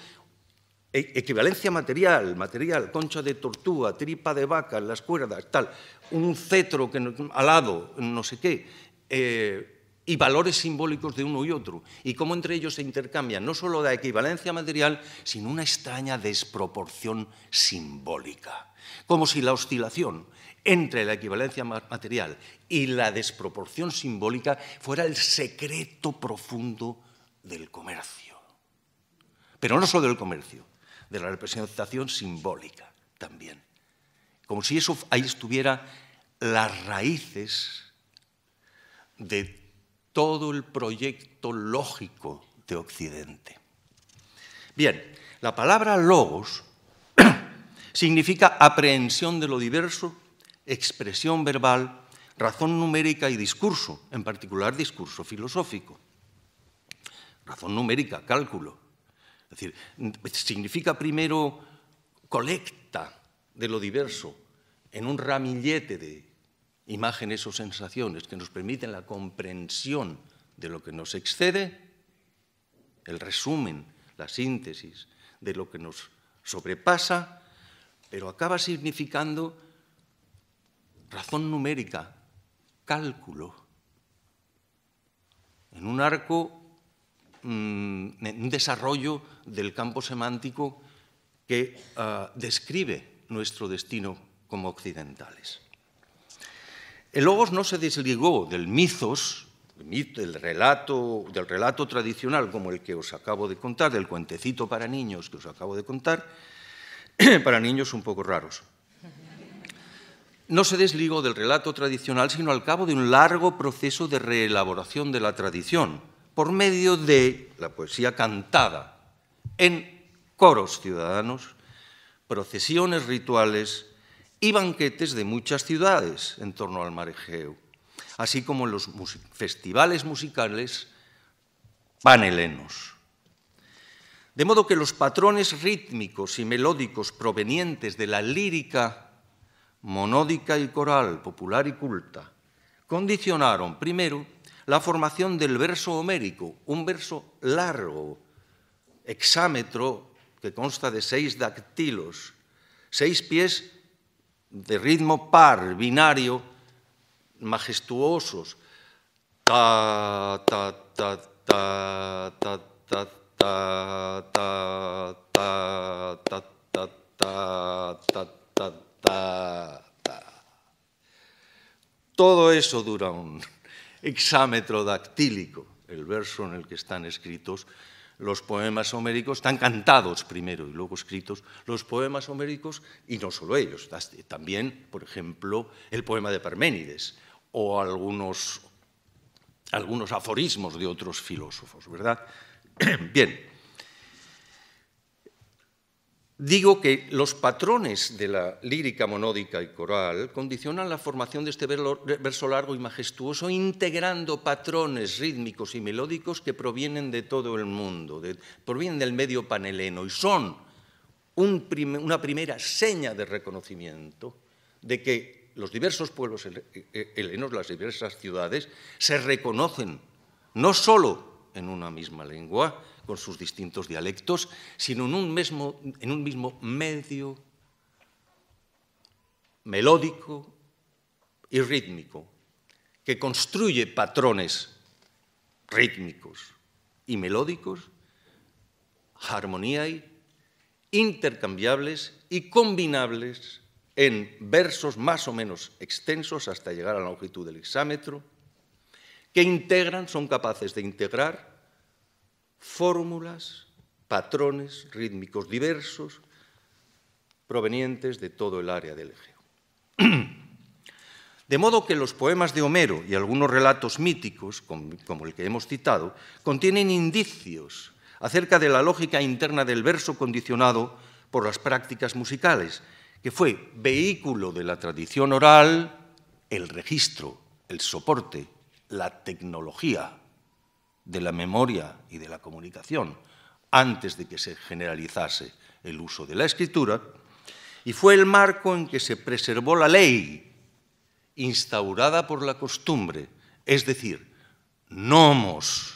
Speaker 4: e, equivalencia material, material, concha de tortuga, tripa de vaca, las cuerdas, tal, un cetro que, alado, no sé qué, eh, y valores simbólicos de uno y otro, y cómo entre ellos se intercambian no solo la equivalencia material, sino una extraña desproporción simbólica, como si la oscilación entre la equivalencia material y la desproporción simbólica fuera el secreto profundo del comercio. Pero no solo del comercio, de la representación simbólica también. Como si eso ahí estuviera las raíces de todo el proyecto lógico de Occidente. Bien, la palabra logos <clears throat> significa aprehensión de lo diverso expresión verbal, razón numérica y discurso, en particular discurso filosófico. Razón numérica, cálculo. Es decir, significa primero colecta de lo diverso en un ramillete de imágenes o sensaciones que nos permiten la comprensión de lo que nos excede, el resumen, la síntesis de lo que nos sobrepasa, pero acaba significando razón numérica, cálculo. En un arco, mm, en un desarrollo del campo semántico que ah, describe nuestro destino como occidentales. El logos no se desligó del mitos, del relato, del relato tradicional como el que os acabo de contar, del cuentecito para niños que os acabo de contar, <clears throat> para niños un poco raros no se desligó del relato tradicional, sino al cabo de un largo proceso de reelaboración de la tradición, por medio de la poesía cantada, en coros ciudadanos, procesiones rituales y banquetes de muchas ciudades en torno al marejeo, así como en los festivales musicales panhelenos. De modo que los patrones rítmicos y melódicos provenientes de la lírica monódica y coral, popular y culta, condicionaron primero la formación del verso homérico, un verso largo, hexámetro, que consta de seis dactilos, seis pies de ritmo par, binario, majestuosos. ta, ta, ta, ta, ta, ta, ta, ta, ta, ta, todo eso dura un exámetro dactílico, el verso en el que están escritos los poemas homéricos, están cantados primero y luego escritos los poemas homéricos, y no solo ellos, también, por ejemplo, el poema de Parménides o algunos, algunos aforismos de otros filósofos, ¿verdad? <clears throat> Bien. Digo que los patrones de la lírica monódica y coral condicionan la formación de este verso largo y majestuoso, integrando patrones rítmicos y melódicos que provienen de todo el mundo, provienen del medio panheleno y son una primera seña de reconocimiento de que los diversos pueblos eh, eh, helenos, las diversas ciudades, se reconocen no solo en una misma lengua, con sus distintos dialectos, sino en un mismo, en un mismo medio melódico y rítmico, que construye patrones rítmicos y melódicos, y intercambiables y combinables en versos más o menos extensos hasta llegar a la longitud del hexámetro, que integran, son capaces de integrar fórmulas, patrones rítmicos diversos provenientes de todo el área del Egeo. De modo que los poemas de Homero y algunos relatos míticos, como el que hemos citado, contienen indicios acerca de la lógica interna del verso condicionado por las prácticas musicales, que fue vehículo de la tradición oral, el registro, el soporte, la tecnología de la memoria y de la comunicación antes de que se generalizase el uso de la escritura, y fue el marco en que se preservó la ley instaurada por la costumbre, es decir, nomos.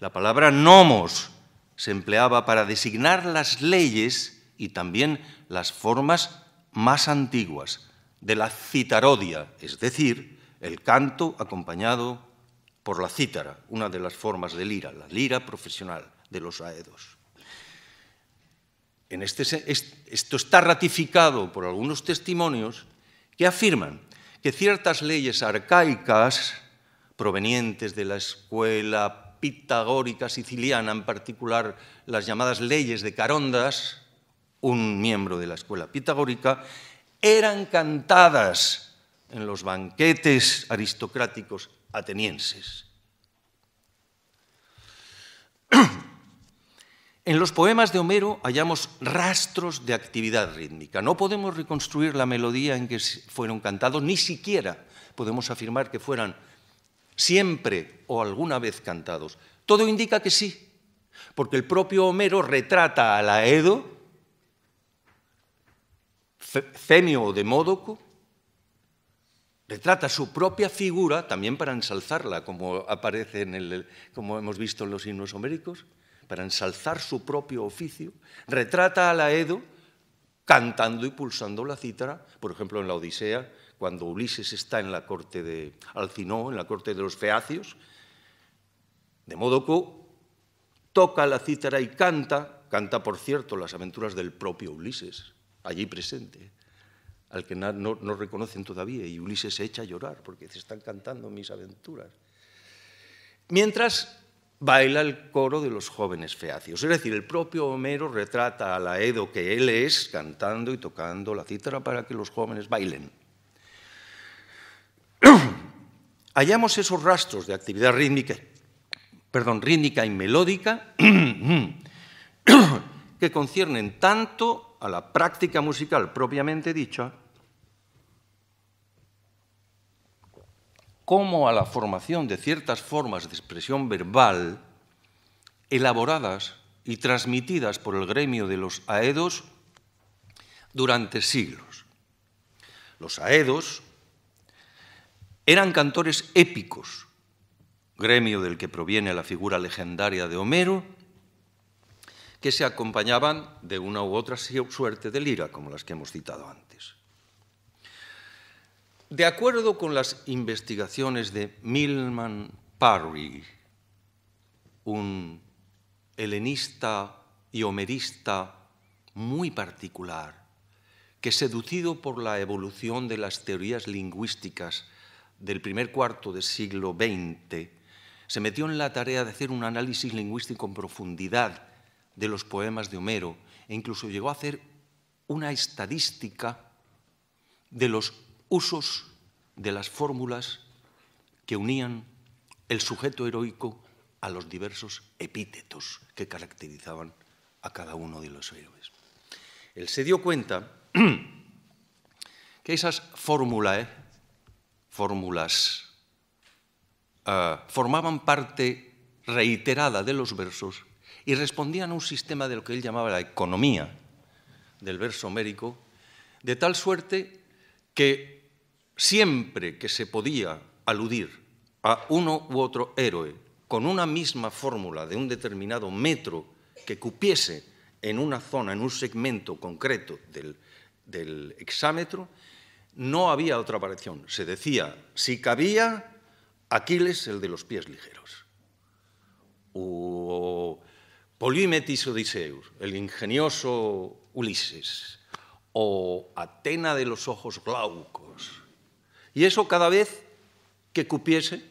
Speaker 4: La palabra nomos se empleaba para designar las leyes y también las formas más antiguas de la citarodia, es decir, el canto acompañado por la cítara, una de las formas de lira, la lira profesional de los aedos. En este, esto está ratificado por algunos testimonios que afirman que ciertas leyes arcaicas provenientes de la escuela pitagórica siciliana, en particular las llamadas leyes de Carondas, un miembro de la escuela pitagórica, eran cantadas en los banquetes aristocráticos atenienses. <clears throat> En los poemas de Homero hallamos rastros de actividad rítmica. No podemos reconstruir la melodía en que fueron cantados, ni siquiera podemos afirmar que fueran siempre o alguna vez cantados. Todo indica que sí, porque el propio Homero retrata a Edo, Femio de Módoco, retrata su propia figura también para ensalzarla, como aparece en el, como hemos visto en los himnos homéricos, para ensalzar su propio oficio, retrata a la Edo cantando y pulsando la cítara, por ejemplo en la Odisea, cuando Ulises está en la corte de Alcinó, en la corte de los Feacios, de modo que toca la cítara y canta, canta por cierto las aventuras del propio Ulises, allí presente al que no, reconocen todavía. Y Ulises se echa a llorar porque se están cantando mis aventuras. Mientras baila el coro de los jóvenes feacios. Es decir, el propio Homero retrata a la Edo que él es cantando y tocando la cítara para que los jóvenes bailen. <clears throat> Hallamos esos rastros de actividad rítmica, perdón, rítmica y melódica <clears throat> que conciernen tanto a la práctica musical propiamente dicha como a la formación de ciertas formas de expresión verbal elaboradas y transmitidas por el gremio de los aedos durante siglos. Los aedos eran cantores épicos, gremio del que proviene la figura legendaria de Homero, que se acompañaban de una u otra suerte de lira, como las que hemos citado antes. De acuerdo con las investigaciones de Milman Parry, un helenista y homerista muy particular, que seducido por la evolución de las teorías lingüísticas del primer cuarto del siglo XX, se metió en la tarea de hacer un análisis lingüístico en profundidad de los poemas de Homero e incluso llegó a hacer una estadística de los usos de las fórmulas que unían el sujeto heroico a los diversos epítetos que caracterizaban a cada uno de los héroes. Él se dio cuenta que esas eh, fórmulas ah, formaban parte reiterada de los versos y respondían a un sistema de lo que él llamaba la economía del verso homérico, de tal suerte que siempre que se podía aludir a uno u otro héroe con una misma fórmula de un determinado metro que cupiese en una zona, en un segmento concreto del, del hexámetro, no había otra variación. Se decía, si cabía, Aquiles el de los pies ligeros. O Polímetis Odiseus, el ingenioso Ulises. O Atena de los ojos glaucos y eso cada vez que cupiese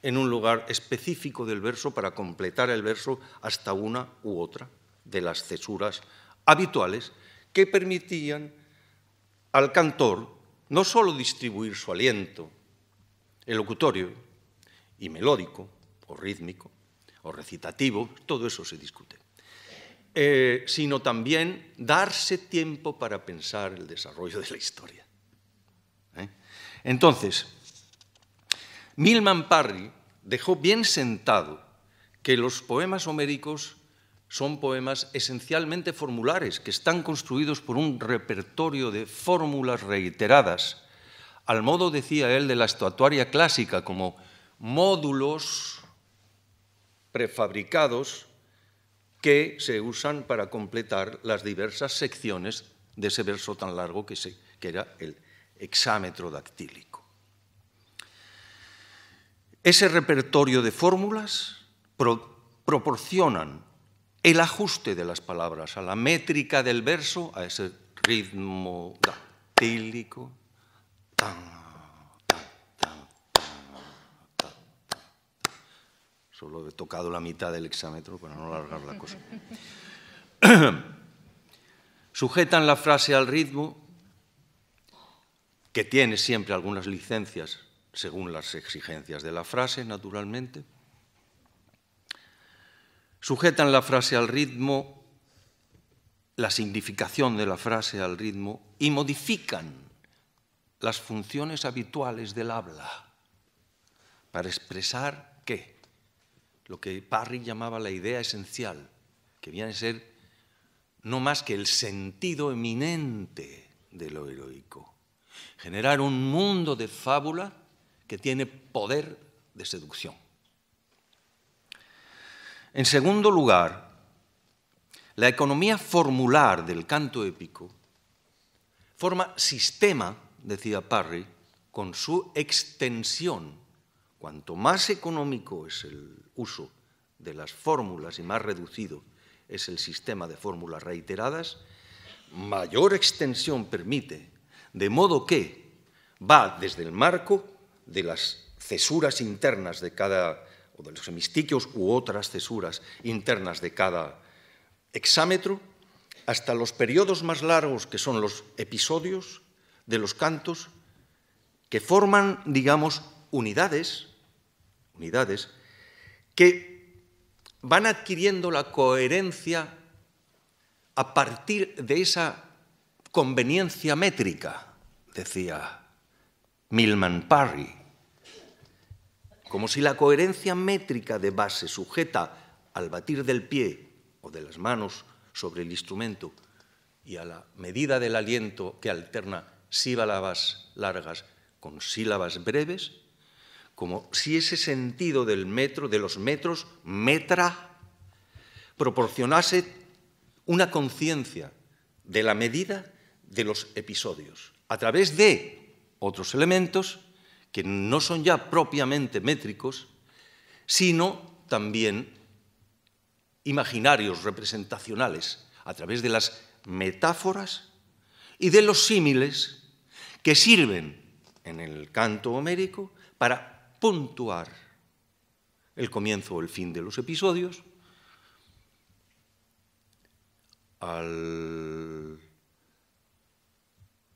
Speaker 4: en un lugar específico del verso para completar el verso hasta una u otra de las cesuras habituales que permitían al cantor no sólo distribuir su aliento elocutorio y melódico o rítmico o recitativo, todo eso se discute, eh, sino también darse tiempo para pensar el desarrollo de la historia. Entonces, Milman Parry dejó bien sentado que los poemas homéricos son poemas esencialmente formulares, que están construidos por un repertorio de fórmulas reiteradas, al modo, decía él, de la estatuaria clásica, como módulos prefabricados que se usan para completar las diversas secciones de ese verso tan largo que, se, era el, ...exámetro dactílico. Ese repertorio de fórmulas proporcionan el ajuste de las palabras a la métrica del verso, a ese ritmo dactílico. Solo he tocado la mitad del exámetro... para no alargar la cosa. <clears throat> Sujetan la frase al ritmo que tiene siempre algunas licencias según las exigencias de la frase, naturalmente. Sujetan la frase al ritmo, la significación de la frase al ritmo y modifican las funciones habituales del habla para expresar qué? Lo que Parry llamaba la idea esencial, que viene a ser no más que el sentido eminente de lo heroico generar un mundo de fábula que tiene poder de seducción. En segundo lugar, la economía formular del canto épico forma sistema, decía Parry, con su extensión. Cuanto más económico es el uso de las fórmulas y más reducido es el sistema de fórmulas reiteradas, mayor extensión permite de modo que va desde el marco de las cesuras internas de cada, o de los hemistiquios u otras cesuras internas de cada hexámetro, hasta los periodos más largos, que son los episodios de los cantos, que forman, digamos, unidades, unidades, que van adquiriendo la coherencia a partir de esa conveniencia métrica, decía Milman Parry, como si la coherencia métrica de base sujeta al batir del pie o de las manos sobre el instrumento y a la medida del aliento que alterna sílabas largas con sílabas breves, como si ese sentido del metro, de los metros, metra, proporcionase una conciencia de la medida de los episodios, a través de otros elementos que no son ya propiamente métricos, sino también imaginarios, representacionales, a través de las metáforas y de los símiles que sirven en el canto homérico para puntuar el comienzo o el fin de los episodios, al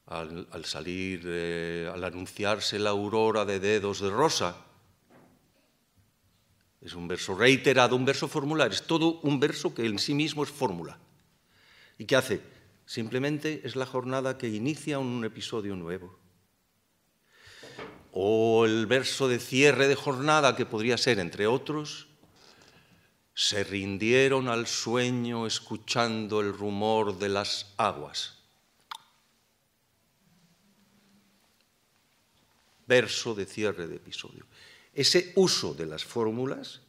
Speaker 4: al, salir, eh, al anunciarse la aurora de dedos de rosa. Es un verso reiterado, un verso formular, es todo un verso que en sí mismo es fórmula. ¿Y qué hace? Simplemente es la jornada que inicia un episodio nuevo. O el verso de cierre de jornada que podría ser, entre otros, se rindieron al sueño escuchando el rumor de las aguas. verso de cierre de episodio. Ese uso de las fórmulas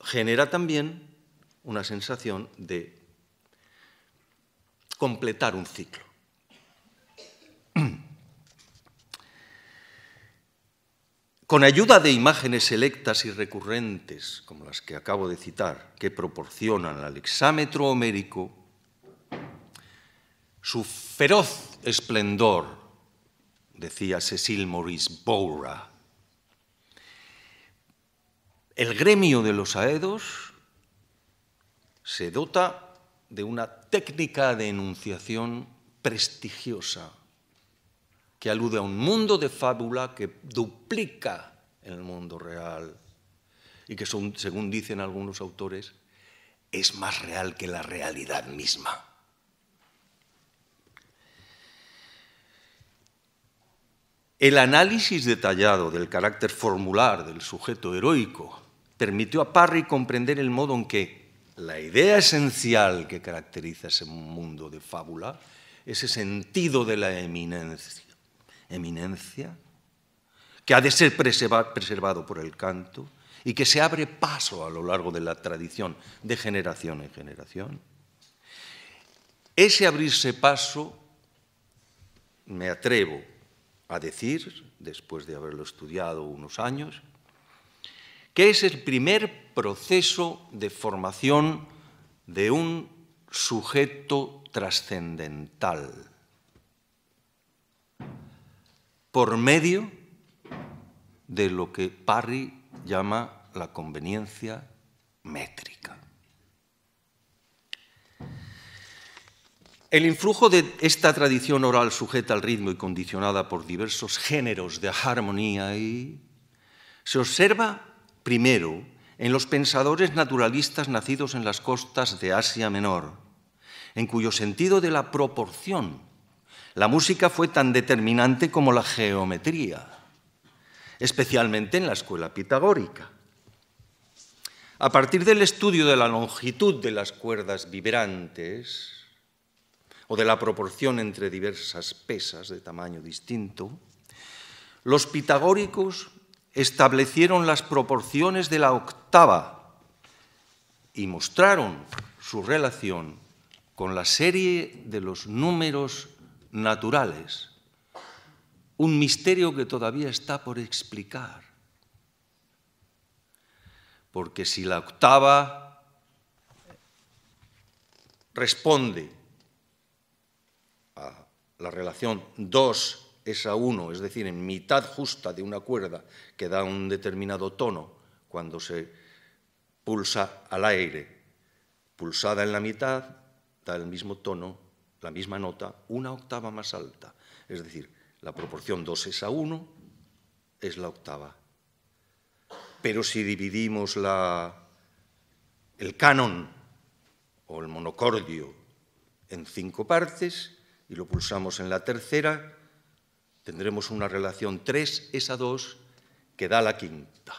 Speaker 4: genera también una sensación de completar un ciclo. Con ayuda de imágenes selectas y recurrentes, como las que acabo de citar, que proporcionan al hexámetro homérico su feroz esplendor decía Cecil Maurice Boura. El gremio de los aedos se dota de una técnica de enunciación prestigiosa que alude a un mundo de fábula que duplica el mundo real y que, según dicen algunos autores, es más real que la realidad misma. El análisis detallado del carácter formular del sujeto heroico permitió a Parry comprender el modo en que la idea esencial que caracteriza ese mundo de fábula, ese sentido de la eminencia, eminencia que ha de ser preservado por el canto y que se abre paso a lo largo de la tradición de generación en generación, ese abrirse paso, me atrevo a decir, después de haberlo estudiado unos años, que es el primer proceso de formación de un sujeto trascendental, por medio de lo que Parry llama la conveniencia métrica. El influjo de esta tradición oral sujeta al ritmo y condicionada por diversos géneros de armonía se observa primero en los pensadores naturalistas nacidos en las costas de Asia Menor, en cuyo sentido de la proporción la música fue tan determinante como la geometría, especialmente en la escuela pitagórica. A partir del estudio de la longitud de las cuerdas vibrantes, o de la proporción entre diversas pesas de tamaño distinto, los pitagóricos establecieron las proporciones de la octava y mostraron su relación con la serie de los números naturales, un misterio que todavía está por explicar. Porque si la octava responde la relación 2 es a 1, es decir, en mitad justa de una cuerda que da un determinado tono cuando se pulsa al aire, pulsada en la mitad, da el mismo tono, la misma nota, una octava más alta. Es decir, la proporción 2 es a 1, es la octava. Pero si dividimos el canon o el monocordio en cinco partes, y lo pulsamos en la tercera, tendremos una relación 3, esa 2, que da la quinta.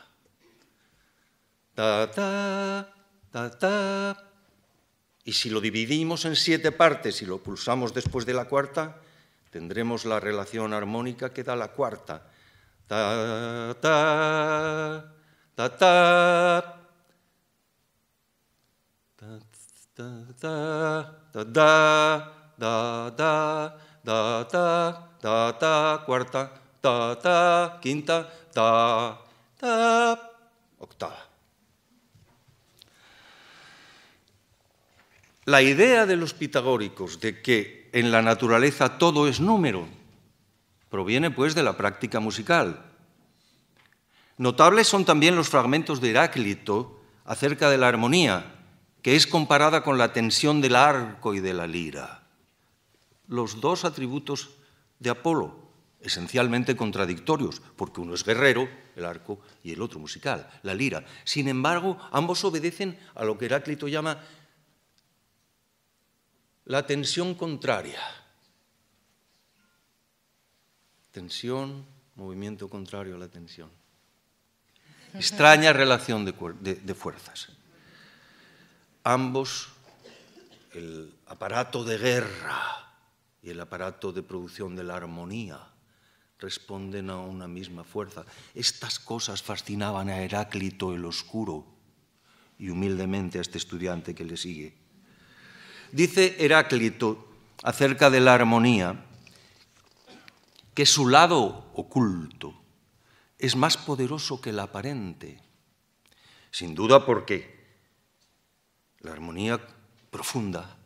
Speaker 4: Ta, ta, ta, ta. Y si lo dividimos en siete partes y lo pulsamos después de la cuarta, tendremos la relación armónica que da la cuarta. ta, ta, ta. Ta, ta, ta, ta, ta da, da, da, ta ta cuarta, ta ta quinta, ta
Speaker 2: ta
Speaker 4: octava. La idea de los pitagóricos de que en la naturaleza todo es número proviene pues de la práctica musical. Notables son también los fragmentos de Heráclito acerca de la armonía, que es comparada con la tensión del arco y de la lira los dos atributos de Apolo, esencialmente contradictorios, porque uno es guerrero, el arco, y el otro musical, la lira. Sin embargo, ambos obedecen a lo que Heráclito llama la tensión contraria. Tensión, movimiento contrario a la tensión. Extraña relación de, de fuerzas. Ambos, el aparato de guerra, y el aparato de producción de la armonía responden a una misma fuerza. Estas cosas fascinaban a Heráclito el Oscuro y humildemente a este estudiante que le sigue. Dice Heráclito acerca de la armonía que su lado oculto es más poderoso que el aparente, sin duda porque la armonía profunda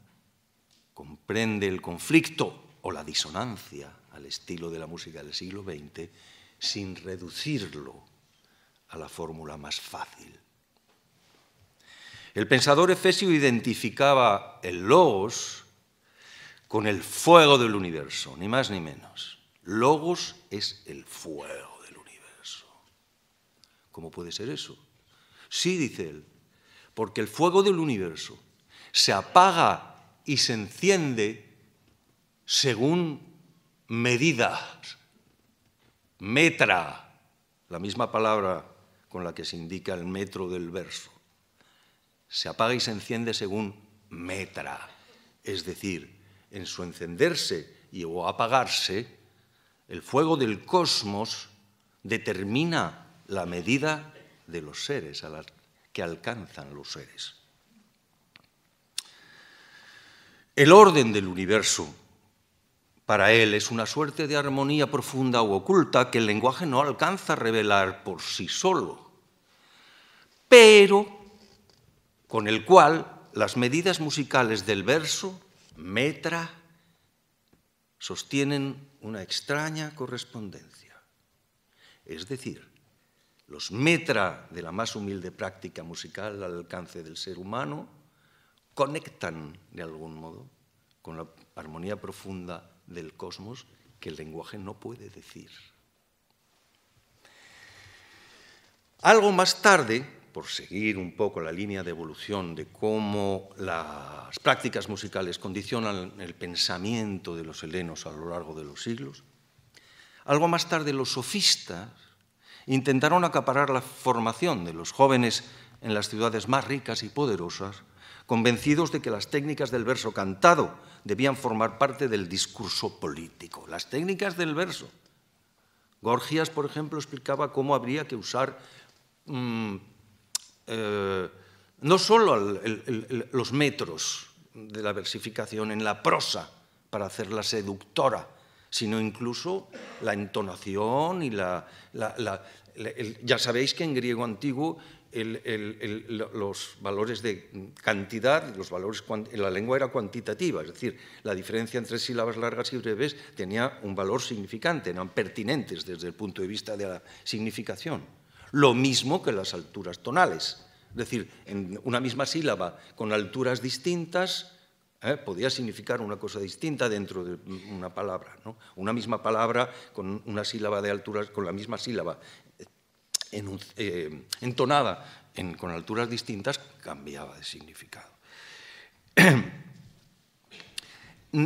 Speaker 4: comprende el conflicto o la disonancia al estilo de la música del siglo XX sin reducirlo a la fórmula más fácil. El pensador Efesio identificaba el logos con el fuego del universo, ni más ni menos. Logos es el fuego del universo. ¿Cómo puede ser eso? Sí, dice él, porque el fuego del universo se apaga y se enciende según medida metra, la misma palabra con la que se indica el metro del verso. Se apaga y se enciende según metra, es decir, en su encenderse y o apagarse, el fuego del cosmos determina la medida de los seres a las que alcanzan los seres. El orden del universo para él es una suerte de armonía profunda u oculta que el lenguaje no alcanza a revelar por sí solo, pero con el cual las medidas musicales del verso, metra, sostienen una extraña correspondencia. Es decir, los metra de la más humilde práctica musical al alcance del ser humano conectan de algún modo con la armonía profunda del cosmos que el lenguaje no puede decir. Algo más tarde, por seguir un poco la línea de evolución de cómo las prácticas musicales condicionan el pensamiento de los helenos a lo largo de los siglos, algo más tarde los sofistas intentaron acaparar la formación de los jóvenes en las ciudades más ricas y poderosas convencidos de que las técnicas del verso cantado debían formar parte del discurso político. Las técnicas del verso. Gorgias, por ejemplo, explicaba cómo habría que usar mm, eh, no solo los metros de la versificación en la prosa para hacerla seductora, sino incluso la entonación y la... ya sabéis que en griego antiguo los valores de cantidad, los valores, en la lengua era cuantitativa, es decir, la diferencia entre sílabas largas y breves tenía un valor significante, eran pertinentes desde el punto de vista de la significación. Lo mismo que las alturas tonales, es decir, en una misma sílaba con alturas distintas eh, podía significar una cosa distinta dentro de una palabra, ¿no? una misma palabra con una sílaba de alturas, con la misma sílaba eh, entonada con alturas distintas, cambiaba de significado. <clears throat>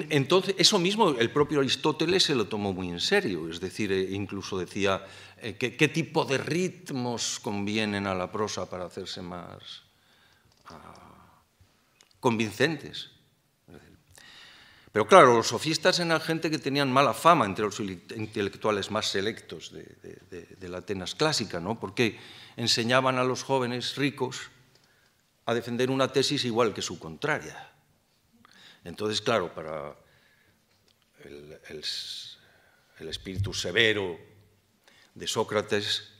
Speaker 4: Entonces, eso mismo el propio Aristóteles se lo tomó muy en serio, es decir, eh, incluso decía eh, qué tipo de ritmos convienen a la prosa para hacerse más ah, convincentes. Pero claro, los sofistas eran gente que tenían mala fama entre los intelectuales más selectos de, la Atenas clásica, porque enseñaban a los jóvenes ricos a defender una tesis igual que su contraria. Entonces, claro, para el, espíritu severo de Sócrates,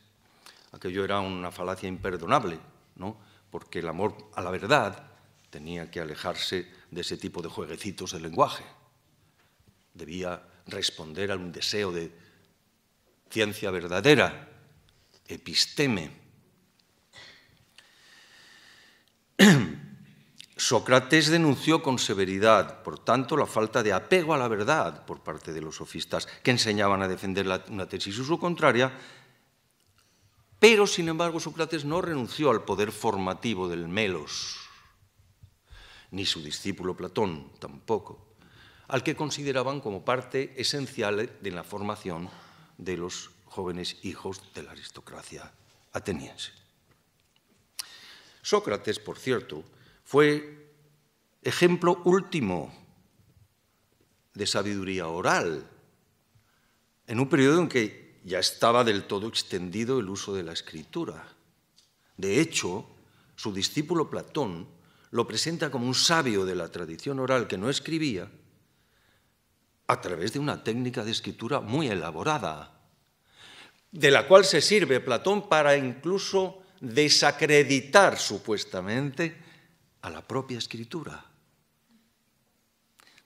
Speaker 4: aquello era una falacia imperdonable, ¿no? porque el amor a la verdad tenía que alejarse de ese tipo de jueguecitos del lenguaje. Debía responder a un deseo de ciencia verdadera, episteme. <clears throat> Sócrates denunció con severidad, por tanto, la falta de apego a la verdad por parte de los sofistas que enseñaban a defender una tesis o su contraria, pero sin embargo Sócrates no renunció al poder formativo del melos, ni su discípulo Platón tampoco, al que consideraban como parte esencial de la formación de los jóvenes hijos de la aristocracia ateniense. Sócrates, por cierto, fue ejemplo último de sabiduría oral, en un periodo en que ya estaba del todo extendido el uso de la escritura. De hecho, su discípulo Platón lo presenta como un sabio de la tradición oral que no escribía a través de una técnica de escritura muy elaborada, de la cual se sirve Platón para incluso desacreditar supuestamente a la propia escritura,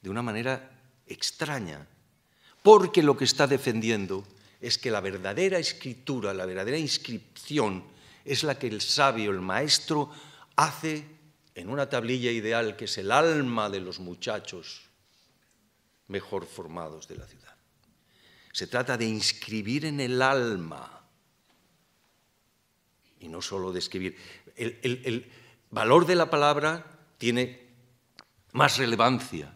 Speaker 4: de una manera extraña, porque lo que está defendiendo es que la verdadera escritura, la verdadera inscripción, es la que el sabio, el maestro, hace en una tablilla ideal que es el alma de los muchachos mejor formados de la ciudad. Se trata de inscribir en el alma y no solo de escribir. El, el valor de la palabra tiene más relevancia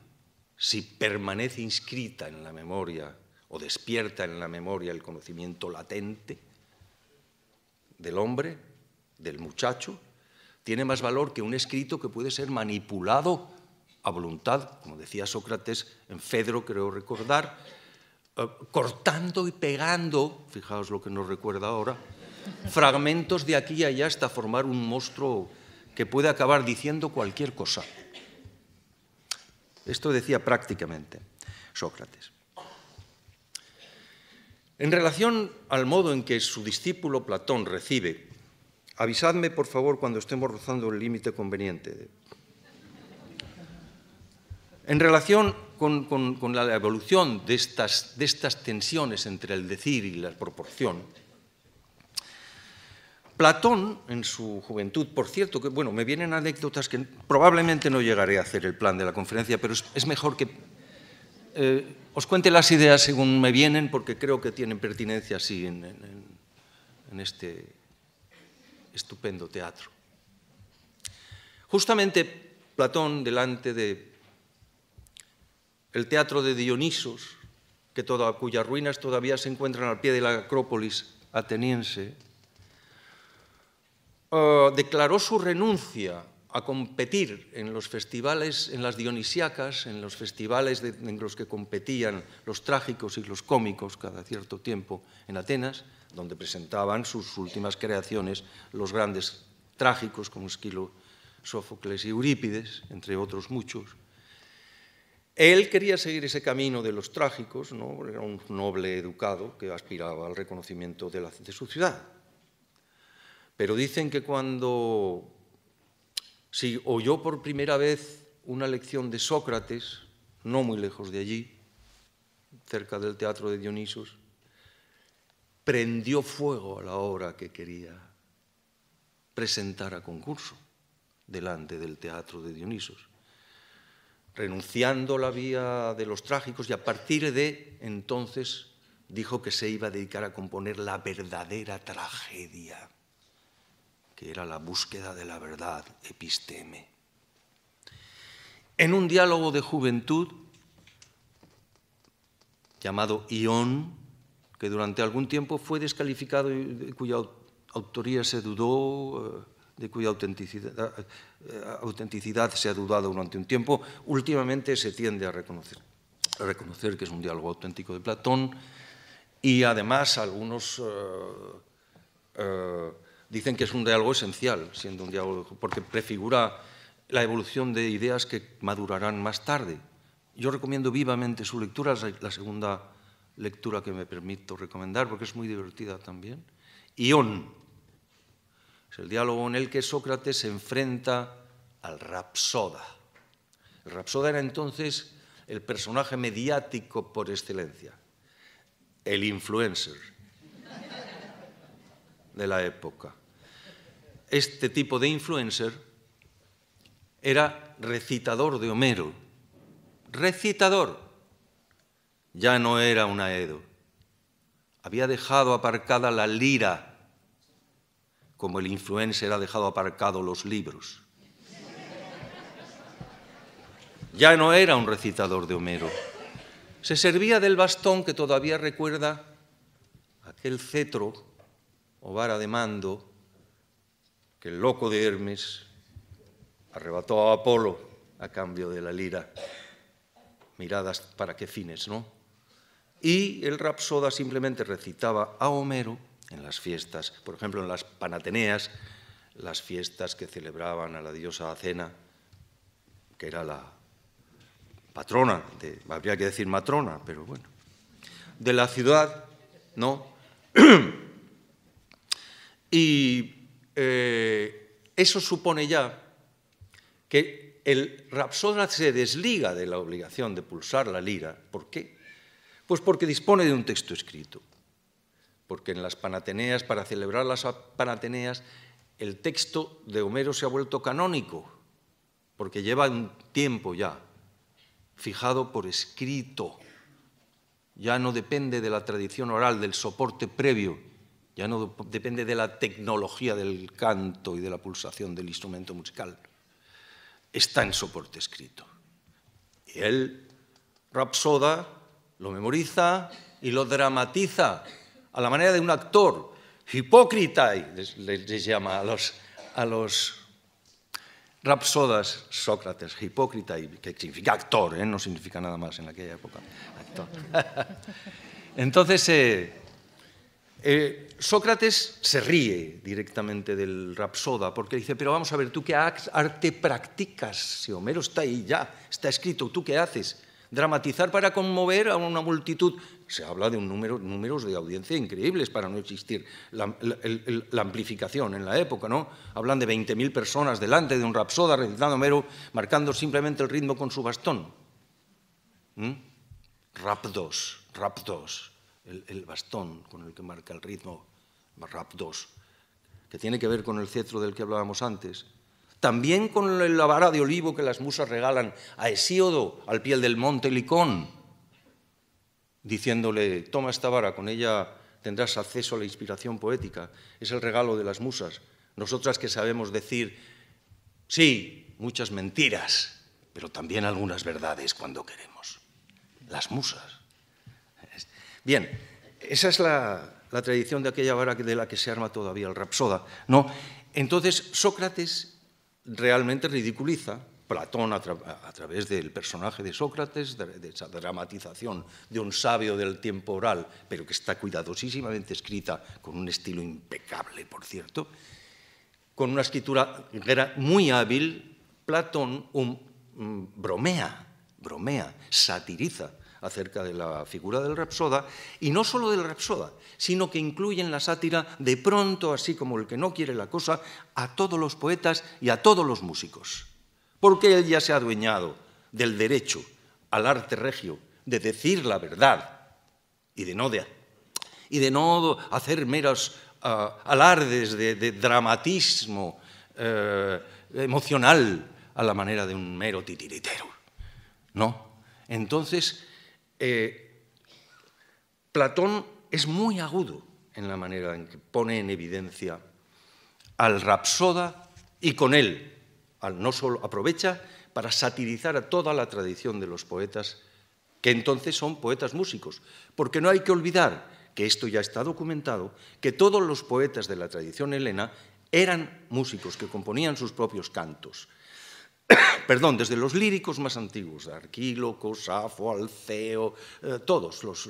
Speaker 4: si permanece inscrita en la memoria o despierta en la memoria el conocimiento latente del hombre, del muchacho, tiene más valor que un escrito que puede ser manipulado a voluntad, como decía Sócrates en Fedro, creo recordar, eh, cortando y pegando, fijaos lo que nos recuerda ahora, fragmentos de aquí y allá hasta formar un monstruo que puede acabar diciendo cualquier cosa. Esto decía prácticamente Sócrates. En relación al modo en que su discípulo Platón recibe Avisadme, por favor, cuando estemos rozando el límite conveniente. En relación con, la evolución de estas, tensiones entre el decir y la proporción, Platón, en su juventud, por cierto, bueno, me vienen anécdotas que probablemente no llegaré a hacer el plan de la conferencia, pero es, mejor que eh, os cuente las ideas según me vienen, porque creo que tienen pertinencia así en este estupendo teatro. Justamente Platón, delante de el teatro de Dionisos, que toda, cuyas ruinas todavía se encuentran al pie de la Acrópolis ateniense, eh, declaró su renuncia a competir en los festivales, en las dionisiacas, en los festivales en los que competían los trágicos y los cómicos cada cierto tiempo en Atenas, donde presentaban sus últimas creaciones los grandes trágicos como Esquilo, Sófocles y Eurípides, entre otros muchos. Él quería seguir ese camino de los trágicos, era un noble educado que aspiraba al reconocimiento de, su ciudad. Pero dicen que cuando si oyó por primera vez una lección de Sócrates, no muy lejos de allí, cerca del teatro de Dionisos, prendió fuego a la obra que quería presentar a concurso delante del teatro de Dionisos, renunciando a la vía de los trágicos y a partir de entonces dijo que se iba a dedicar a componer la verdadera tragedia, que era la búsqueda de la verdad, episteme. En un diálogo de juventud llamado Ion que durante algún tiempo fue descalificado y de cuya autoría se dudó, eh, de cuya autenticidad, eh, autenticidad se ha dudado durante un tiempo, últimamente se tiende a reconocer, a reconocer que es un diálogo auténtico de Platón y además algunos... Eh, dicen que es un diálogo esencial, siendo un diálogo, porque prefigura la evolución de ideas que madurarán más tarde. Yo recomiendo vivamente su lectura, la segunda lectura que me permito recomendar porque es muy divertida también. Ión es el diálogo en el que Sócrates se enfrenta al Rapsoda. El Rapsoda era entonces el personaje mediático por excelencia, el influencer de la época. Este tipo de influencer era recitador de Homero, recitador, ya no era un edo. Había dejado aparcada la lira, como el influencer ha dejado aparcado los libros. Ya no era un recitador de Homero. Se servía del bastón que todavía recuerda aquel cetro o vara de mando que el loco de Hermes arrebató a Apolo a cambio de la lira. Miradas para qué fines, ¿no? y el Rapsoda simplemente recitaba a Homero en las fiestas, por ejemplo en las Panateneas, las fiestas que celebraban a la diosa Acena, que era la patrona, de, habría que decir matrona, pero bueno, de la ciudad, ¿no? <clears throat> y eh, eso supone ya que el Rapsoda se desliga de la obligación de pulsar la lira. ¿Por qué? Pues porque dispone de un texto escrito. Porque en las Panateneas, para celebrar las Panateneas, el texto de Homero se ha vuelto canónico, porque lleva un tiempo ya fijado por escrito. Ya no depende de la tradición oral, del soporte previo, ya no depende de la tecnología del canto y de la pulsación del instrumento musical. Está en soporte escrito. Y él, Rapsoda, lo memoriza y lo dramatiza a la manera de un actor, hipócrita, y les, llama a los, rapsodas Sócrates, hipócrita, y que significa actor, ¿eh? no significa nada más en aquella época, <laughs> Entonces, eh, eh, Sócrates se ríe directamente del rapsoda porque dice, pero vamos a ver, ¿tú qué arte practicas? Si Homero está ahí ya, está escrito, ¿tú qué haces? Dramatizar para conmover a una multitud. Se habla de un número, números de audiencia increíbles para no existir la, amplificación en la época, ¿no? Hablan de 20.000 personas delante de un rapsoda recitando mero, marcando simplemente el ritmo con su bastón. ¿Mm? Rapdos, rapdos, el, bastón con el que marca el ritmo, rapdos, que tiene que ver con el cetro del que hablábamos antes también con la vara de olivo que las musas regalan a Hesíodo al pie del monte Licón, diciéndole, toma esta vara, con ella tendrás acceso a la inspiración poética, es el regalo de las musas. Nosotras que sabemos decir, sí, muchas mentiras, pero también algunas verdades cuando queremos. Las musas. Bien, esa es la, la tradición de aquella vara de la que se arma todavía el Rapsoda. No, entonces Sócrates realmente ridiculiza Platón a, través del personaje de Sócrates, de, esa dramatización de un sabio del tiempo oral, pero que está cuidadosísimamente escrita con un estilo impecable, por cierto, con una escritura muy hábil, Platón um, mm, bromea, bromea, satiriza acerca de la figura del Rapsoda, y no solo del Rapsoda, sino que incluyen la sátira de pronto, así como el que no quiere la cosa, a todos los poetas y a todos los músicos. Porque él ya se ha adueñado del derecho al arte regio de decir la verdad y de no, y de no hacer meros ah, alardes de, dramatismo eh, emocional a la manera de un mero titiritero. No. Entonces, eh, Platón es muy agudo en la manera en que pone en evidencia al rapsoda y con él al no solo aprovecha para satirizar a toda la tradición de los poetas que entonces son poetas músicos, porque no hay que olvidar que esto ya está documentado, que todos los poetas de la tradición helena eran músicos que componían sus propios cantos. <coughs> perdón, desde los líricos más antiguos, Arquíloco, Safo, Alceo, eh, todos los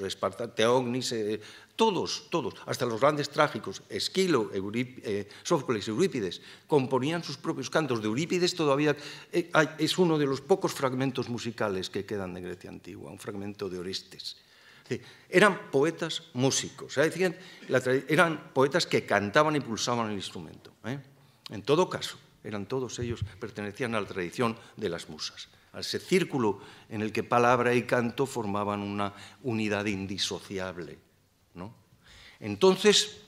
Speaker 4: Teognis, eh, todos, todos, hasta los grandes trágicos, Esquilo, eh, Sófocles Eurípides, componían sus propios cantos. De Eurípides todavía es uno de los pocos fragmentos musicales que quedan de Grecia antigua, un fragmento de Orestes. eran poetas músicos, eran poetas que cantaban y pulsaban el instrumento. En todo caso, eran todos ellos, pertenecían a la tradición de las musas, a ese círculo en el que palabra y canto formaban una unidad indisociable. Entonces,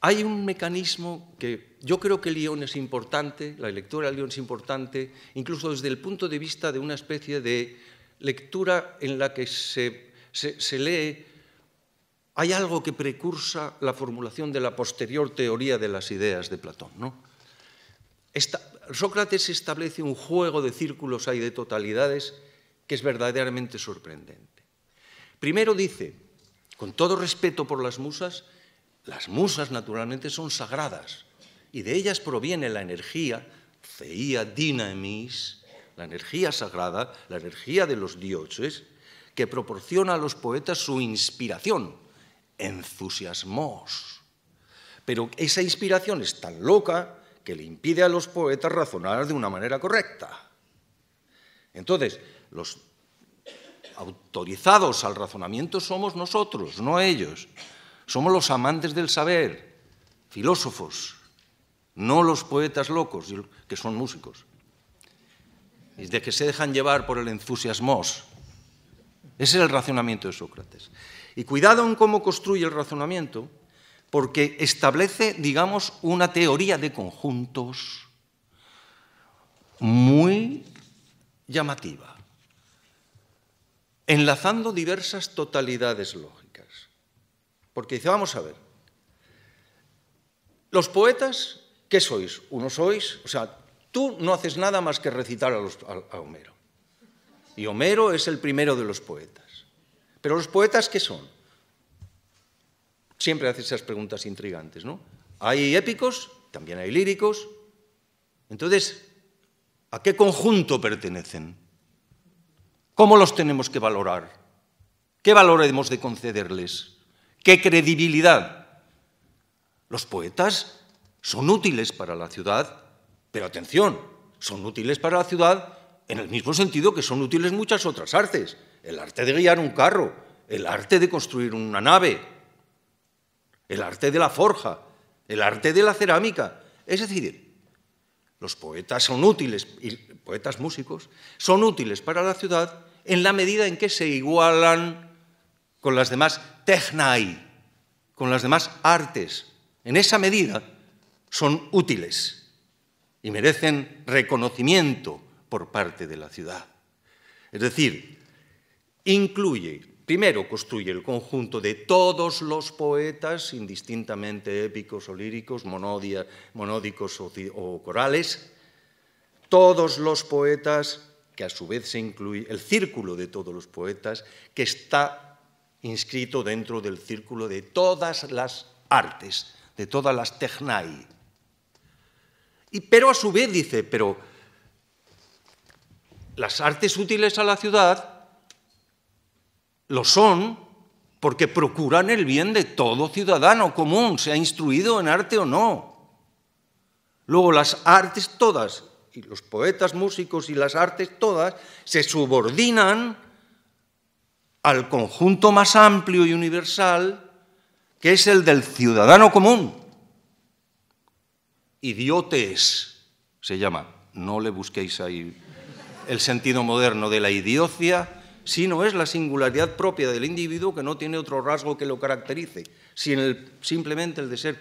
Speaker 4: hay un mecanismo que yo creo que León es importante, la lectura de León es importante, incluso desde el punto de vista de una especie de lectura en la que se, se lee hay algo que precursa la formulación de la posterior teoría de las ideas de Platón, ¿no? Sócrates establece un juego de círculos y de totalidades que es verdaderamente sorprendente. Primero dice, con todo respeto por las musas, las musas naturalmente son sagradas y de ellas proviene la energía, ceía Dynamis, la energía sagrada, la energía de los dioses, que proporciona a los poetas su inspiración, entusiasmos. Pero esa inspiración es tan loca que le impide a los poetas razonar de una manera correcta. Entonces, los autorizados al razonamiento somos nosotros, no ellos. Somos los amantes del saber, filósofos, no los poetas locos, que son músicos. Y de que se dejan llevar por el entusiasmo. Ese es el razonamiento de Sócrates. Y cuidado en cómo construye el razonamiento, porque establece, digamos, una teoría de conjuntos muy llamativa, enlazando diversas totalidades lógicas. Porque dice, vamos a ver, los poetas, ¿qué sois? Uno sois, o sea, tú no haces nada más que recitar a, Homero. Y Homero es el primero de los poetas. Pero los poetas, ¿qué son? siempre hace esas preguntas intrigantes, ¿no? Hay épicos, también hay líricos. Entonces, ¿a qué conjunto pertenecen? ¿Cómo los tenemos que valorar? ¿Qué valor hemos de concederles? ¿Qué credibilidad? Los poetas son útiles para la ciudad, pero atención, son útiles para la ciudad en el mismo sentido que son útiles muchas otras artes. El arte de guiar un carro, el arte de construir una nave, el arte de la forja, el arte de la cerámica. Es decir, los poetas son útiles, y poetas músicos, son útiles para la ciudad en la medida en que se igualan con las demás technai, con las demás artes. En esa medida son útiles y merecen reconocimiento por parte de la ciudad. Es decir, incluye Primero construye el conjunto de todos los poetas, indistintamente épicos o líricos, monódicos o, corales, todos los poetas, que a su vez se incluye el círculo de todos los poetas, que está inscrito dentro del círculo de todas las artes, de todas las technai. Y pero a su vez dice, pero las artes útiles a la ciudad lo son porque procuran el bien de todo ciudadano común, sea instruido en arte o no. Luego las artes todas, y los poetas, músicos y las artes todas, se subordinan al conjunto más amplio y universal, que es el del ciudadano común. Idiotes se llama. No le busquéis ahí el sentido moderno de la idiocia sino es la singularidad propia del individuo que no tiene otro rasgo que lo caracterice, sino simplemente el de ser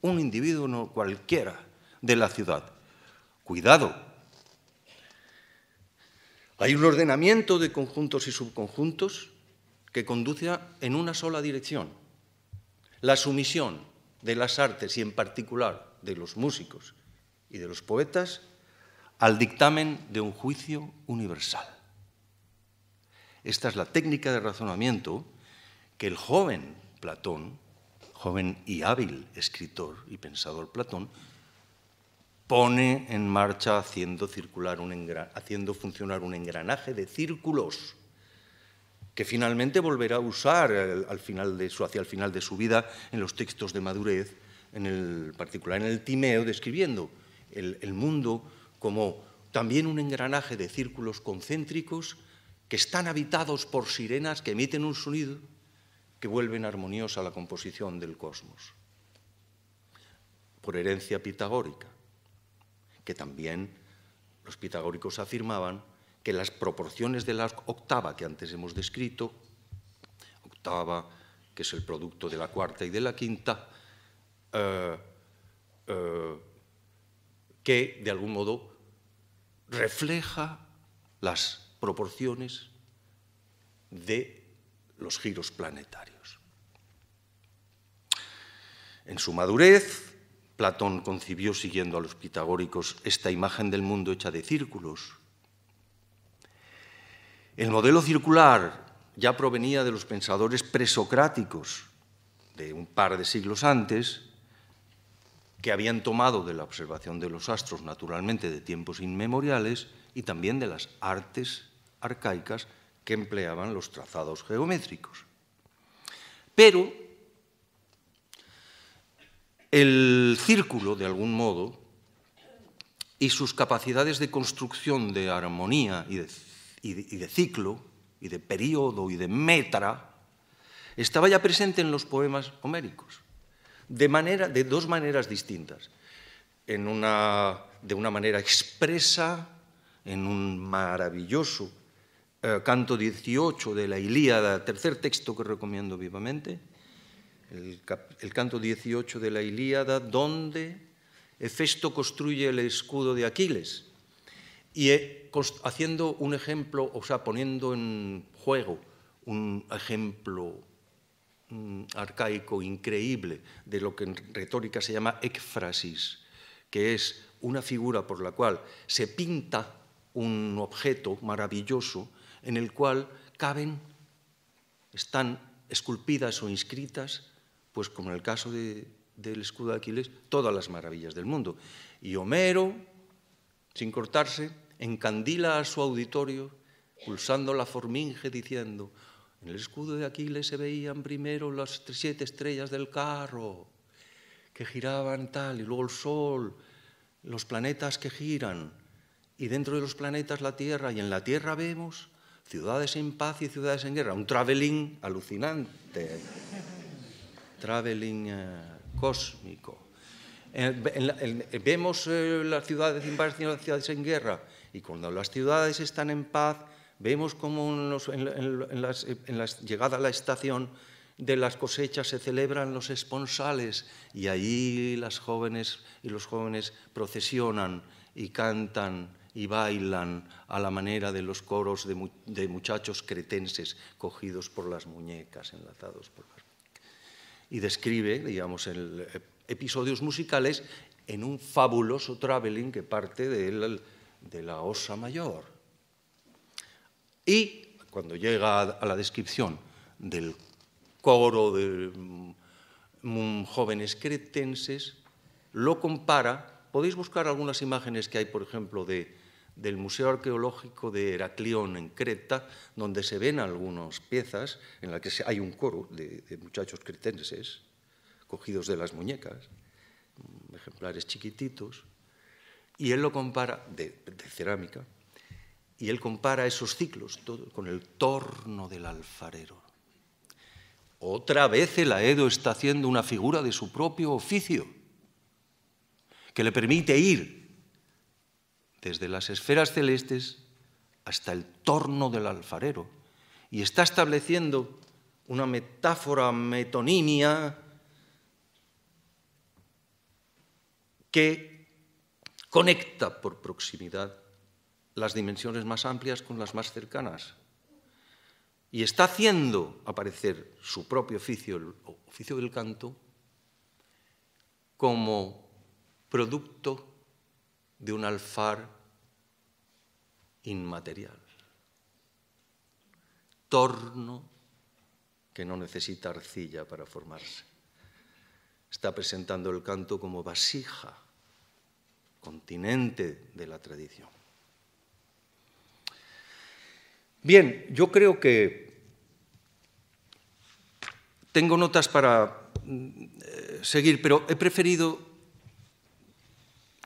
Speaker 4: un individuo no cualquiera de la ciudad. Cuidado. Hay un ordenamiento de conjuntos y subconjuntos que conduce en una sola dirección, la sumisión de las artes y en particular de los músicos y de los poetas al dictamen de un juicio universal. Esta es la técnica de razonamiento que el joven Platón, joven y hábil escritor y pensador Platón, pone en marcha haciendo, circular haciendo funcionar un engranaje de círculos que finalmente volverá a usar al final de hacia el final de su vida en los textos de madurez, en el particular en el Timeo, describiendo el mundo como también un engranaje de círculos concéntricos que están habitados por sirenas que emiten un sonido que vuelven armoniosa la composición del cosmos, por herencia pitagórica, que también los pitagóricos afirmaban que las proporciones de la octava que antes hemos descrito, octava que es el producto de la cuarta y de la quinta, eh, eh, que de algún modo refleja las proporciones de los giros planetarios. En su madurez, Platón concibió, siguiendo a los pitagóricos, esta imagen del mundo hecha de círculos. El modelo circular ya provenía de los pensadores presocráticos de un par de siglos antes, que habían tomado de la observación de los astros, naturalmente, de tiempos inmemoriales, y también de las artes arcaicas que empleaban los trazados geométricos. Pero el círculo, de algún modo, y sus capacidades de construcción de armonía y de, ciclo, y de periodo, y de metra, estaba ya presente en los poemas homéricos, de, manera, de dos maneras distintas. En una, de una manera expresa, en un maravilloso eh, canto 18 de la Ilíada, tercer texto que recomiendo vivamente, el, canto 18 de la Ilíada, donde Hefesto construye el escudo de Aquiles y eh, haciendo un ejemplo, o sea, poniendo en juego un ejemplo mm, arcaico, increíble, de lo que en retórica se llama éfrasis, que es una figura por la cual se pinta un objeto maravilloso en el cual caben, están esculpidas o inscritas, pues como en el caso del escudo de Aquiles, todas las maravillas del mundo. Y Homero, sin cortarse, encandila a su auditorio, pulsando la forminge, diciendo, en el escudo de Aquiles se veían primero las siete estrellas del carro, que giraban tal, y luego el sol, los planetas que giran, y dentro de los planetas la Tierra, y en la Tierra vemos Ciudades en paz y ciudades en guerra. Un traveling alucinante. Traveling eh, cósmico. vemos eh, las ciudades en paz y las ciudades en guerra. Y cuando las ciudades están en paz, vemos cómo en, la llegada a la estación de las cosechas se celebran los esponsales y ahí las jóvenes y los jóvenes procesionan y cantan y bailan a la manera de los coros de, muchachos cretenses cogidos por las muñecas, enlazados por las muñecas. Y describe, digamos, eh, episodios musicales en un fabuloso traveling que parte de, la Osa Mayor. Y cuando llega a la descripción del coro de mm, mm, jóvenes cretenses, lo compara. Podéis buscar algunas imágenes que hay, por ejemplo, de, del Museo Arqueológico de Heraclión en Creta, donde se ven algunas piezas en las que hay un coro de, muchachos cretenses cogidos de las muñecas, ejemplares chiquititos, y él lo compara, de, cerámica, y él compara esos ciclos con el torno del alfarero. Otra vez el Aedo está haciendo una figura de su propio oficio, que le permite ir desde las esferas celestes hasta el torno del alfarero y está estableciendo una metáfora metonimia que conecta por proximidad las dimensiones más amplias con las más cercanas. Y está haciendo aparecer su propio oficio, el oficio del canto, como producto de un alfar inmaterial. Torno que no necesita arcilla para formarse. Está presentando el canto como vasija, continente de la tradición. Bien, yo creo que tengo notas para mm, eh, seguir, pero he preferido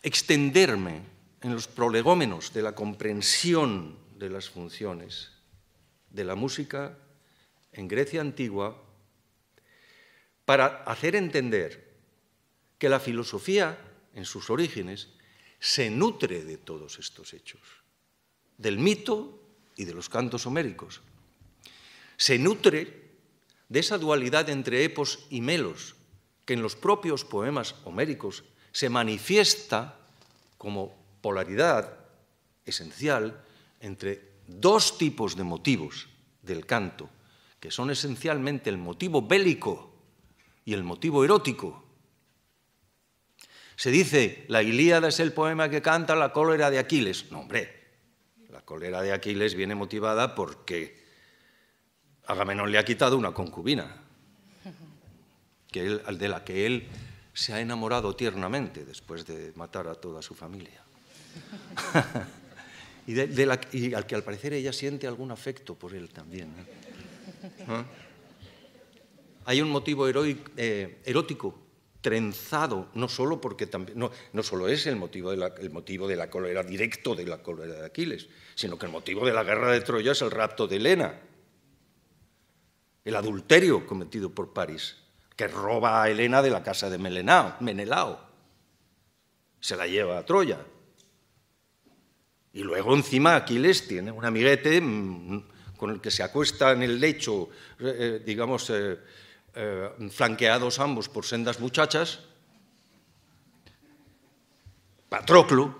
Speaker 4: extenderme en los prolegómenos de la comprensión de las funciones de la música en Grecia antigua para hacer entender que la filosofía, en sus orígenes, se nutre de todos estos hechos, del mito y de los cantos homéricos. Se nutre de esa dualidad entre epos y melos, que en los propios poemas homéricos se manifiesta como polaridad esencial entre dos tipos de motivos del canto, que son esencialmente el motivo bélico y el motivo erótico. Se dice, la Ilíada es el poema que canta la cólera de Aquiles. No, hombre, la cólera de Aquiles viene motivada porque Agamenón le ha quitado una concubina, que de la que él se ha enamorado tiernamente después de matar a toda su familia. <laughs> y, al que al parecer ella siente algún afecto por él también. ¿eh? ¿Ah? Hay un motivo eh, erótico trenzado, no solo porque también, no, es el motivo, de la, el motivo de la cólera directo de la cólera de Aquiles, sino que el motivo de la guerra de Troya es el rapto de Helena, el adulterio cometido por París, que roba a Helena de la casa de Menelao se la lleva a Troya. Y luego encima Aquiles tiene un amiguete mm, mm, con el que se acuesta en el lecho, eh, eh, digamos, eh, flanqueados ambos por sendas muchachas. Patroclo,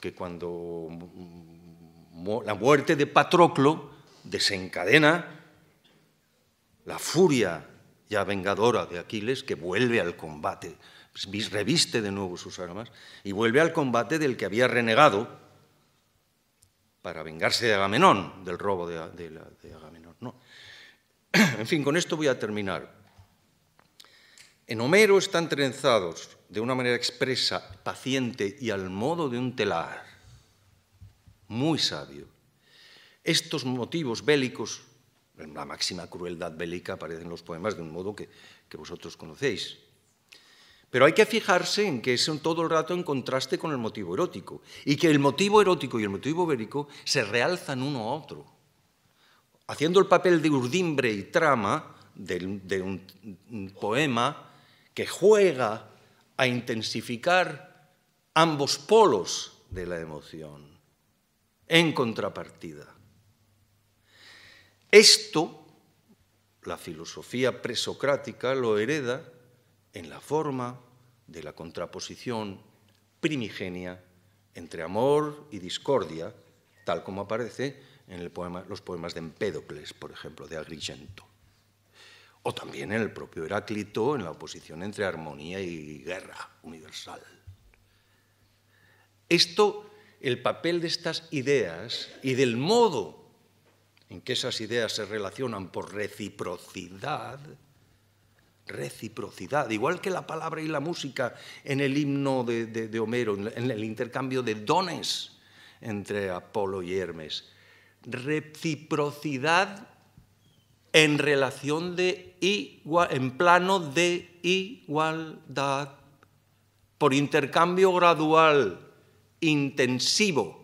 Speaker 4: que cuando mm, la muerte de Patroclo desencadena la furia ya vengadora de Aquiles que vuelve al combate, pues, reviste de nuevo sus armas y vuelve al combate del que había renegado para vengarse de Agamenón, del robo de, Agamenón. <clears throat> En fin, con esto voy a terminar. En Homero están trenzados de una manera expresa, paciente y al modo de un telar, muy sabio. Estos motivos bélicos, la máxima crueldad bélica aparecen en los poemas de un modo que vosotros conocéis, pero hay que fijarse en que es todo el rato en contraste con el motivo erótico y que el motivo erótico y el motivo bérico se realzan uno a otro, haciendo el papel de urdimbre y trama de, un poema que juega a intensificar ambos polos de la emoción en contrapartida. Esto, la filosofía presocrática lo hereda en la forma de la contraposición primigenia entre amor y discordia, tal como aparece en los poemas de Empédocles, por ejemplo, de Agrigento. O también en el propio Heráclito, en la oposición entre armonía y guerra universal. Esto, el papel de estas ideas y del modo en que esas ideas se relacionan por reciprocidad, reciprocidad, igual que la palabra y la música en el himno de, Homero, en el intercambio de dones entre Apolo y Hermes. Reciprocidad en relación de igual, en plano de igualdad, por intercambio gradual, intensivo,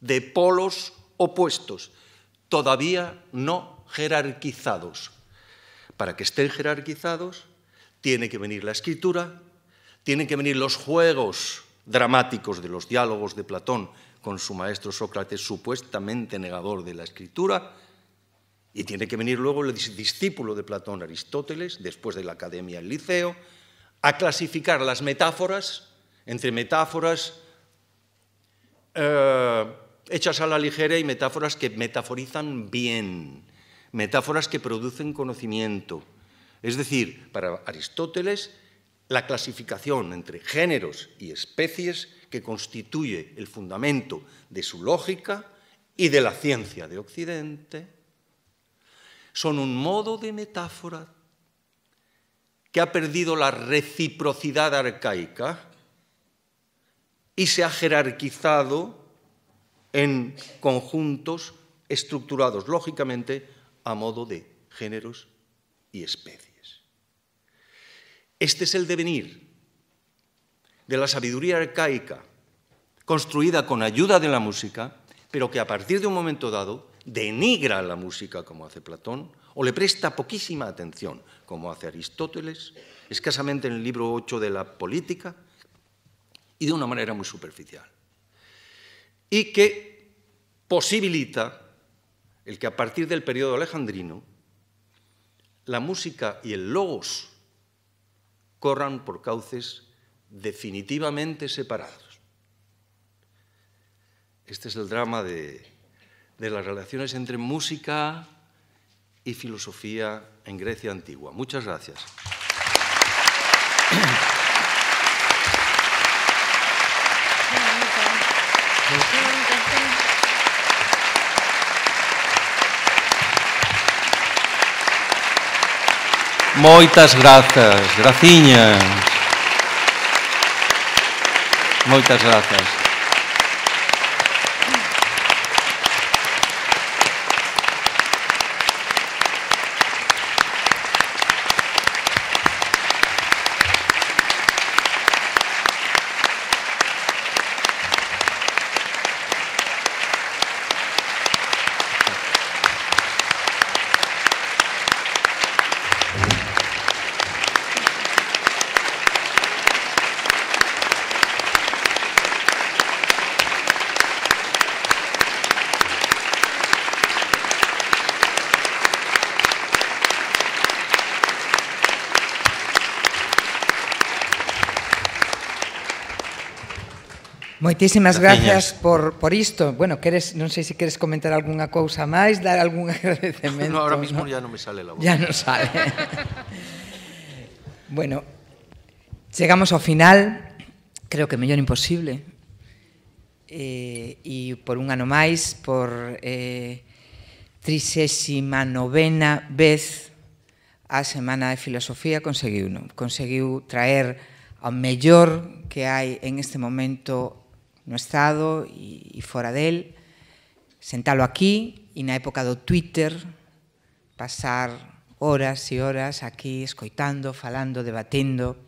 Speaker 4: de polos opuestos, todavía no jerarquizados para que estén jerarquizados, tiene que venir la escritura, tienen que venir los juegos dramáticos de los diálogos de Platón con su maestro Sócrates, supuestamente negador de la escritura, y tiene que venir luego el discípulo de Platón, Aristóteles, después de la academia, el liceo, a clasificar las metáforas entre metáforas eh, hechas a la ligera y metáforas que metaforizan bien metáforas que producen conocimiento. Es decir, para Aristóteles, la clasificación entre géneros y especies que constituye el fundamento de su lógica y de la ciencia de Occidente, son un modo de metáfora que ha perdido la reciprocidad arcaica y se ha jerarquizado en conjuntos estructurados lógicamente a modo de géneros y especies. Este es el devenir de la sabiduría arcaica, construida con ayuda de la música, pero que a partir de un momento dado denigra la música como hace Platón o le presta poquísima atención como hace Aristóteles, escasamente en el libro 8 de la política y de una manera muy superficial. Y que posibilita el que a partir del periodo alejandrino la música y el logos corran por cauces definitivamente separados. Este es el drama de, de las relaciones entre música y filosofía en Grecia antigua. Muchas gracias. Moitas grazas, graciñas. Moitas grazas.
Speaker 1: Moitísimas gracias por, por isto. Bueno, queres, non sei se queres comentar algunha cousa máis, dar algún <laughs> agradecemento. No, ahora mismo ¿no? ya non me sale la voz. Ya non sale. <laughs> bueno, chegamos ao final, creo que mellor imposible. Eh, e por un ano máis, por eh, 39 vez a Semana de Filosofía conseguiu, non? conseguiu traer ao mellor que hai en este momento no Estado e, fora del, sentalo aquí e na época do Twitter pasar horas e horas aquí escoitando, falando, debatendo,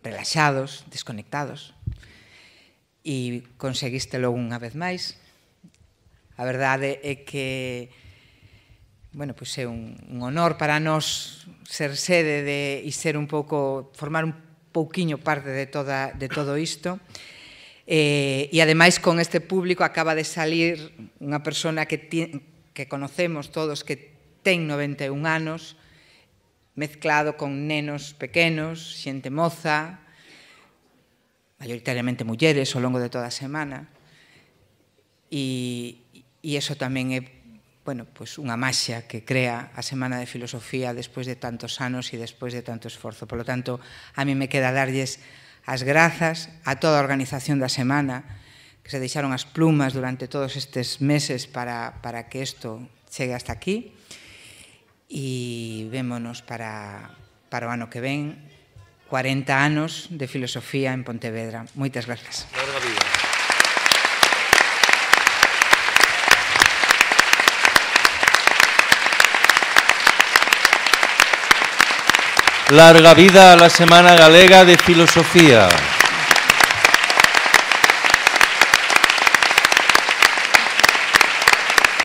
Speaker 1: relaxados, desconectados. E conseguístelo unha vez máis. A verdade é que bueno, pois é un, un honor para nós ser sede de, e ser un pouco, formar un pouquiño parte de, toda, de todo isto. Eh, e ademais con este público acaba de salir unha persona que, ti, que conocemos todos que ten 91 anos, mezclado con nenos pequenos, xente moza, maioritariamente mulleres ao longo de toda a semana. E, e eso tamén é bueno, pues unha maxia que crea a Semana de Filosofía despois de tantos anos e despois de tanto esforzo. Por lo tanto, a mí me queda darlles as grazas a toda a organización da semana, que se deixaron as plumas durante todos estes meses para, para que isto chegue hasta aquí. E vémonos para, para o ano que ven 40 anos de filosofía en Pontevedra. Moitas grazas.
Speaker 4: Larga vida. Larga vida a la Semana Galega de Filosofía.